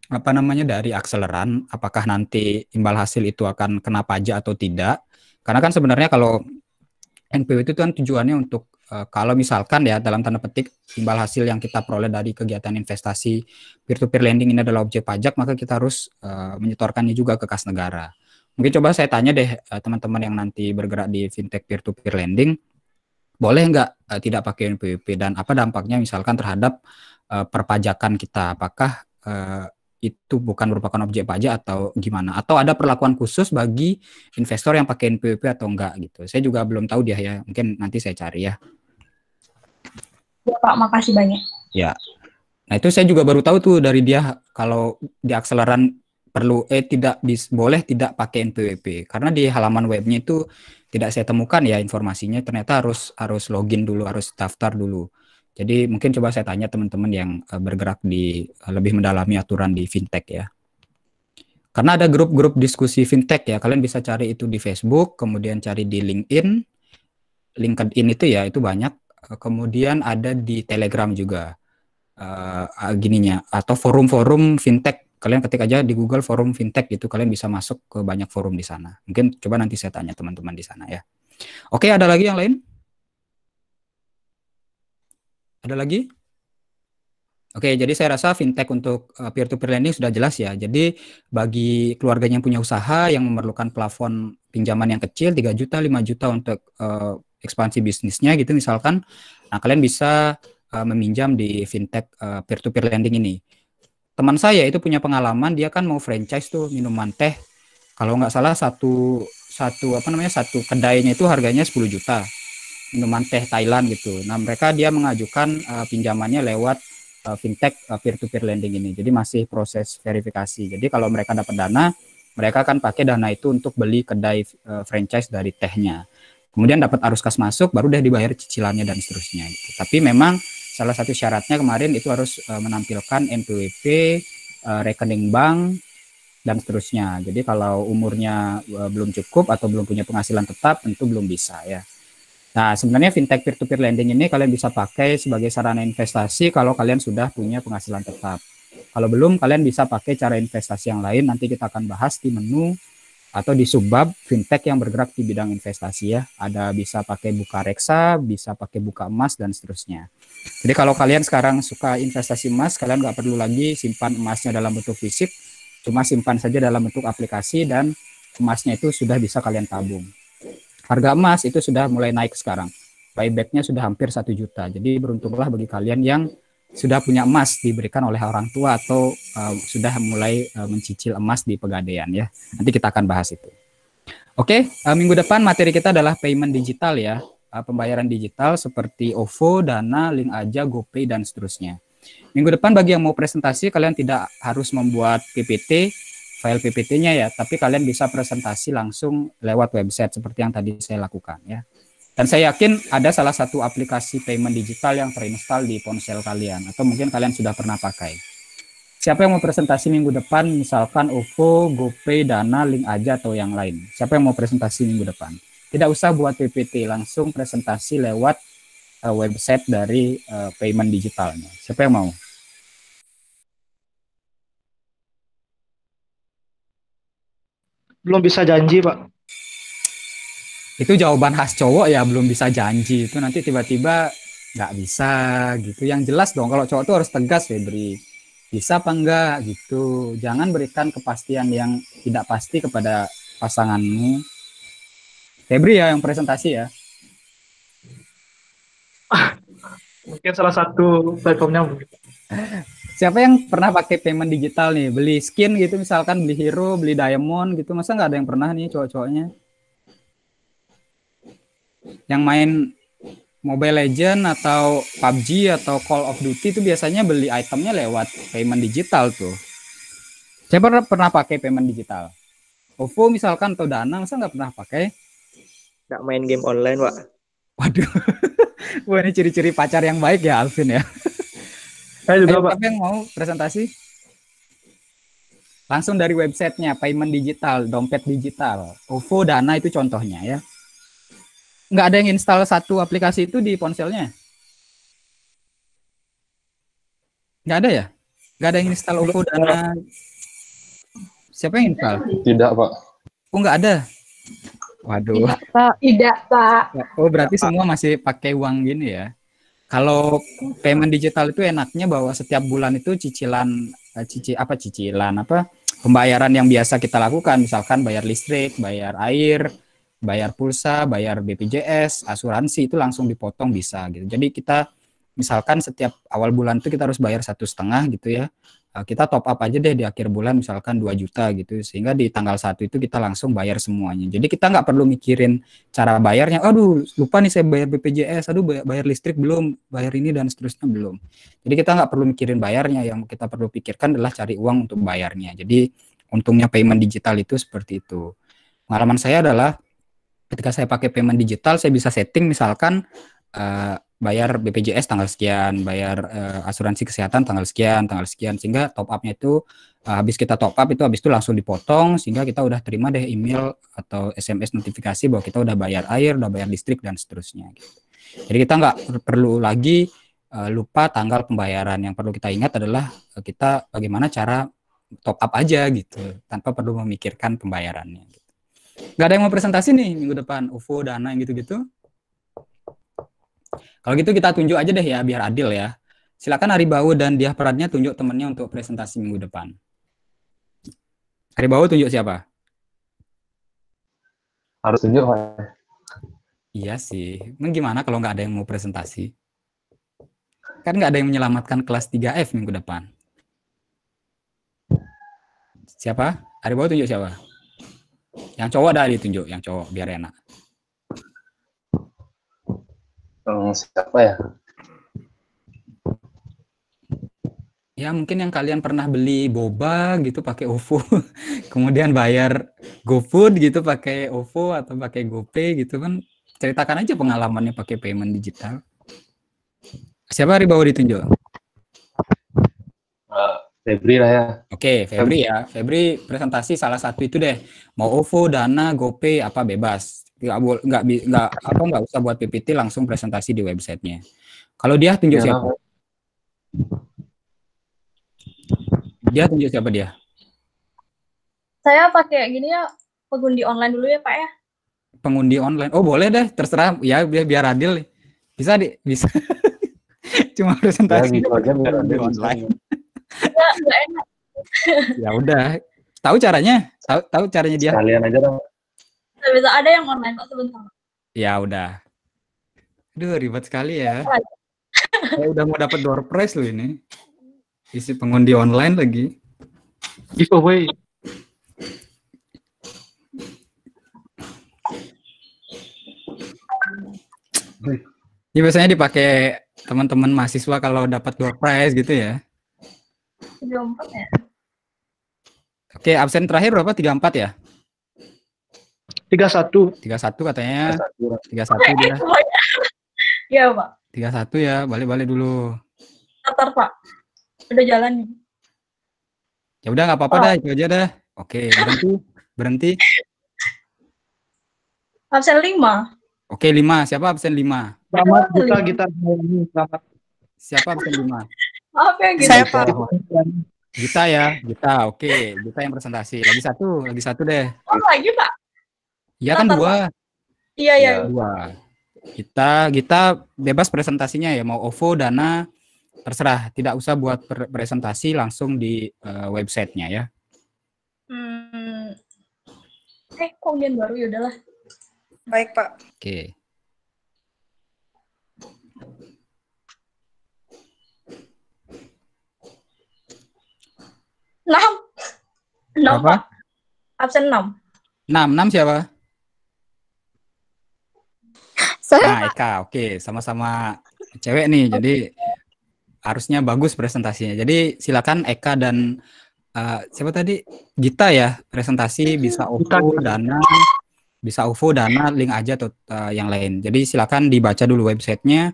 apa namanya dari akseleran apakah nanti imbal hasil itu akan kena pajak atau tidak karena kan sebenarnya kalau NPWP itu kan tujuannya untuk uh, kalau misalkan ya dalam tanda petik imbal hasil yang kita peroleh dari kegiatan investasi peer-to-peer -peer lending ini adalah objek pajak maka kita harus uh, menyetorkannya juga ke kas negara. Mungkin coba saya tanya deh eh, teman-teman yang nanti bergerak di fintech peer-to-peer lending, boleh nggak uh, tidak pakai NPWP dan apa dampaknya misalkan terhadap uh, perpajakan kita? Apakah uh, itu bukan merupakan objek pajak atau gimana? Atau ada perlakuan khusus bagi investor yang pakai NPWP atau enggak gitu? Saya juga belum tahu dia ya, mungkin nanti saya cari ya. Ya Pak, makasih banyak. Ya. Nah itu saya juga baru tahu tuh dari dia kalau di akseleran perlu eh tidak bis, boleh tidak pakai NPWP karena di halaman webnya itu tidak saya temukan ya informasinya ternyata harus harus login dulu harus daftar dulu jadi mungkin coba saya tanya teman-teman yang eh, bergerak di eh, lebih mendalami aturan di fintech ya karena ada grup-grup diskusi fintech ya kalian bisa cari itu di Facebook kemudian cari di LinkedIn LinkedIn itu ya itu banyak eh, kemudian ada di Telegram juga uh, gininya atau forum-forum fintech kalian ketik aja di Google forum fintech gitu kalian bisa masuk ke banyak forum di sana mungkin coba nanti saya tanya teman-teman di sana ya oke ada lagi yang lain ada lagi Oke, jadi saya rasa fintech untuk eh, peer-to-peer lending sudah jelas ya. Jadi bagi keluarganya yang punya usaha yang memerlukan plafon pinjaman yang kecil 3 juta, 5 juta untuk uh, ekspansi bisnisnya gitu misalkan, nah kalian bisa uh, meminjam di fintech peer to -peer lending ini teman saya itu punya pengalaman dia kan mau franchise tuh minuman teh kalau nggak salah satu satu apa namanya satu kedainya itu harganya 10 juta minuman teh Thailand gitu nah mereka dia mengajukan uh, pinjamannya lewat uh, fintech uh, peer-to-peer lending ini jadi masih proses verifikasi jadi kalau mereka dapat dana mereka akan pakai dana itu untuk beli kedai uh, franchise dari tehnya kemudian dapat arus kas masuk baru deh dibayar cicilannya dan seterusnya gitu. tapi memang salah satu syaratnya kemarin itu harus uh, menampilkan NPWP, uh, eh, rekening bank dan seterusnya. Jadi kalau umurnya uh, belum cukup atau belum punya penghasilan tetap tentu belum bisa ya. Nah, sebenarnya fintech peer-to-peer -peer lending ini kalian bisa pakai sebagai sarana investasi kalau kalian sudah punya penghasilan tetap. Kalau belum, kalian bisa pakai cara investasi yang lain. Nanti kita akan bahas di menu atau di subbab fintech yang bergerak di bidang investasi ya. Ada bisa pakai buka reksa, bisa pakai buka emas dan seterusnya. Jadi kalau kalian sekarang suka investasi emas, kalian nggak perlu lagi simpan emasnya dalam bentuk fisik, cuma simpan saja dalam bentuk aplikasi dan emasnya itu sudah bisa kalian tabung. Harga emas itu sudah mulai naik sekarang. Buybacknya sudah hampir satu juta. Jadi beruntunglah bagi kalian yang sudah punya emas diberikan oleh orang tua atau uh, sudah mulai uh, mencicil emas di pegadaian ya. Nanti kita akan bahas itu. Oke, okay, uh, eh, minggu depan materi kita adalah payment digital ya. Uh, pembayaran digital seperti OVO, Dana, Link Aja, GoPay dan seterusnya. Minggu depan bagi yang mau presentasi kalian tidak harus membuat PPT, file PPT-nya ya, tapi kalian bisa presentasi langsung lewat website seperti yang tadi saya lakukan ya. Dan saya yakin ada salah satu aplikasi payment digital yang terinstall di ponsel kalian atau mungkin kalian sudah pernah pakai. Siapa yang mau presentasi minggu depan misalkan OVO, GoPay, Dana, Link aja atau yang lain. Siapa yang mau presentasi minggu depan? Tidak usah buat PPT, langsung presentasi lewat uh, website dari uh, payment digitalnya. Siapa yang mau? Belum bisa janji, Pak itu jawaban khas cowok ya belum bisa janji itu nanti tiba-tiba nggak bisa gitu yang jelas dong kalau cowok tuh harus tegas Febri bisa apa enggak gitu jangan berikan kepastian yang tidak pasti kepada pasanganmu Febri ya yang presentasi ya mungkin salah satu platformnya siapa yang pernah pakai payment digital nih beli skin gitu misalkan beli hero beli diamond gitu masa nggak ada yang pernah nih cowok-cowoknya yang main Mobile Legend atau PUBG atau Call of Duty itu biasanya beli itemnya lewat payment digital tuh. Saya pernah pernah pakai payment digital. OVO misalkan atau Dana masa nggak pernah pakai? Nggak main game online, Pak. Waduh. Wah, ini ciri-ciri pacar yang baik ya Alvin ya. Saya juga, Ayo, Pak. yang mau presentasi? Langsung dari websitenya, payment digital, dompet digital. OVO, Dana itu contohnya ya nggak ada yang install satu aplikasi itu di ponselnya? Nggak ada ya? Nggak ada yang install OVO dan Siapa yang install? Tidak, Pak. Oh, nggak ada? Waduh. Tidak, Pak. Tidak, Pak. Oh, berarti Tidak, semua Pak. masih pakai uang gini ya? Kalau payment digital itu enaknya bahwa setiap bulan itu cicilan eh, cici apa cicilan apa pembayaran yang biasa kita lakukan misalkan bayar listrik, bayar air, bayar pulsa, bayar BPJS, asuransi itu langsung dipotong bisa gitu. Jadi kita misalkan setiap awal bulan itu kita harus bayar satu setengah gitu ya. Eh, kita top up aja deh di akhir bulan misalkan 2 juta gitu sehingga di tanggal satu itu kita langsung bayar semuanya. Jadi kita nggak perlu mikirin cara bayarnya. Aduh lupa nih saya bayar BPJS, aduh bayar listrik belum, bayar ini dan seterusnya belum. Jadi kita nggak perlu mikirin bayarnya. Yang kita perlu pikirkan adalah cari uang untuk bayarnya. Jadi untungnya payment digital itu seperti itu. Pengalaman saya adalah ketika saya pakai payment digital saya bisa setting misalkan uh, bayar BPJS tanggal sekian, bayar uh, asuransi kesehatan tanggal sekian, tanggal sekian sehingga top upnya itu uh, habis kita top up itu habis itu langsung dipotong sehingga kita udah terima deh email atau SMS notifikasi bahwa kita udah bayar air, udah bayar listrik dan seterusnya gitu. Jadi kita nggak perlu lagi uh, lupa tanggal pembayaran. Yang perlu kita ingat adalah kita bagaimana cara top up aja gitu tanpa perlu memikirkan pembayarannya gitu nggak ada yang mau presentasi nih minggu depan UFO dana yang gitu-gitu kalau gitu kita tunjuk aja deh ya biar adil ya silakan Bau dan dia perannya tunjuk temennya untuk presentasi minggu depan Bau tunjuk siapa harus tunjuk Pak. iya sih emang gimana kalau nggak ada yang mau presentasi kan nggak ada yang menyelamatkan kelas 3F minggu depan siapa Bau tunjuk siapa yang cowok dah ditunjuk, yang cowok biar enak. Hmm, siapa ya? Ya mungkin yang kalian pernah beli boba gitu pakai OVO, kemudian bayar GoFood gitu pakai OVO atau pakai GoPay gitu kan. Ceritakan aja pengalamannya pakai payment digital. Siapa hari bawa ditunjuk? Uh, Febri lah ya. Oke, okay, Febri ya. Febri presentasi salah satu itu deh. Mau OVO, Dana, GoPay, apa bebas. gak nggak, nggak, apa, nggak usah buat PPT, langsung presentasi di websitenya. Kalau dia tunjuk ya, siapa? Dia tunjuk siapa dia? Saya pakai gini ya, pengundi online dulu ya Pak ya. Pengundi online. Oh boleh deh, terserah. Ya biar, biar adil. Bisa, di, bisa. Cuma presentasi ya, gitu aja, biar adil, online ya udah, tahu caranya? Tahu tahu caranya dia? Kalian aja dong. Bisa ada yang online kok sebentar. Ya udah. Aduh, ribet sekali ya. Saya udah mau dapat door prize loh ini. Isi pengundi online lagi. Giveaway. Ini biasanya dipakai teman-teman mahasiswa kalau dapat door prize gitu ya. 34 ya. Oke, absen terakhir berapa? 34 ya? 31. 31 katanya. 31, 31 dia. Iya, Pak. 31 ya, balik-balik dulu. Ntar, Pak. Udah jalan nih. Ya udah nggak apa-apa oh. dah, itu aja dah. Oke, berhenti. berhenti. Absen 5. Oke, 5. Siapa absen 5? Selamat kita kita Selamat. Siapa absen 5? Maaf ya gitu. Saya Pak. Gita ya, Gita, oke, okay. Gita yang presentasi. Lagi satu, lagi satu deh. Oh lagi pak? Iya kan dua. Iya iya. Ya, dua. Kita, kita bebas presentasinya ya, mau OVO, Dana, terserah. Tidak usah buat presentasi langsung di uh, websitenya ya. Hmm. Eh, kok baru ya udahlah. Baik pak. Oke. Okay. enam 6 apa absen enam 6, 6 siapa saya nah Eka oke okay. sama-sama cewek nih okay. jadi harusnya bagus presentasinya jadi silakan Eka dan uh, siapa tadi Gita ya presentasi bisa UFO Dana bisa UFO Dana link aja atau uh, eh, yang lain jadi silakan dibaca dulu websitenya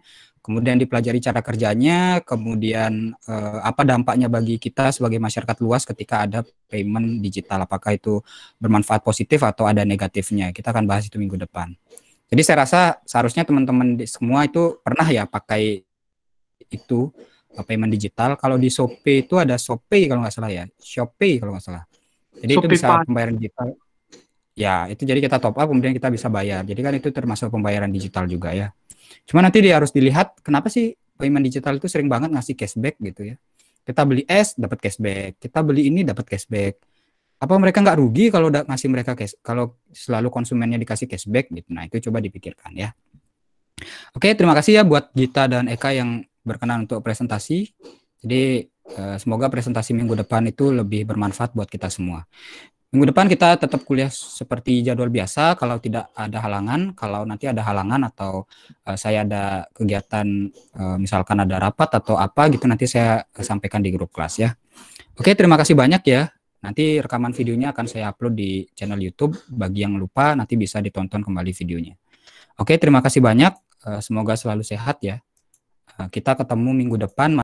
kemudian dipelajari cara kerjanya, kemudian uh, apa dampaknya bagi kita sebagai masyarakat luas ketika ada payment digital, apakah itu bermanfaat positif atau ada negatifnya. Kita akan bahas itu minggu depan. Jadi saya rasa seharusnya teman-teman semua itu pernah ya pakai itu eh, payment digital. Kalau di Shopee itu ada Shopee kalau nggak salah ya, Shopee kalau nggak salah. Jadi Shopee itu bisa part. pembayaran digital. Ya, itu jadi kita top up kemudian kita bisa bayar. Jadi kan itu termasuk pembayaran digital juga ya. Cuma nanti dia harus dilihat kenapa sih payment digital itu sering banget ngasih cashback gitu ya. Kita beli es dapat cashback, kita beli ini dapat cashback. Apa mereka nggak rugi kalau udah ngasih mereka cash kalau selalu konsumennya dikasih cashback gitu. Nah, itu coba dipikirkan ya. Oke, terima kasih ya buat Gita dan Eka yang berkenan untuk presentasi. Jadi eh, semoga presentasi minggu depan itu lebih bermanfaat buat kita semua. Minggu depan kita tetap kuliah seperti jadwal biasa kalau tidak ada halangan. Kalau nanti ada halangan atau uh, saya ada kegiatan uh, misalkan ada rapat atau apa gitu nanti saya sampaikan di grup kelas ya. Oke, terima kasih banyak ya. Nanti rekaman videonya akan saya upload di channel YouTube. Bagi yang lupa nanti bisa ditonton kembali videonya. Oke, terima kasih banyak. Uh, semoga selalu sehat ya. Uh, kita ketemu minggu depan.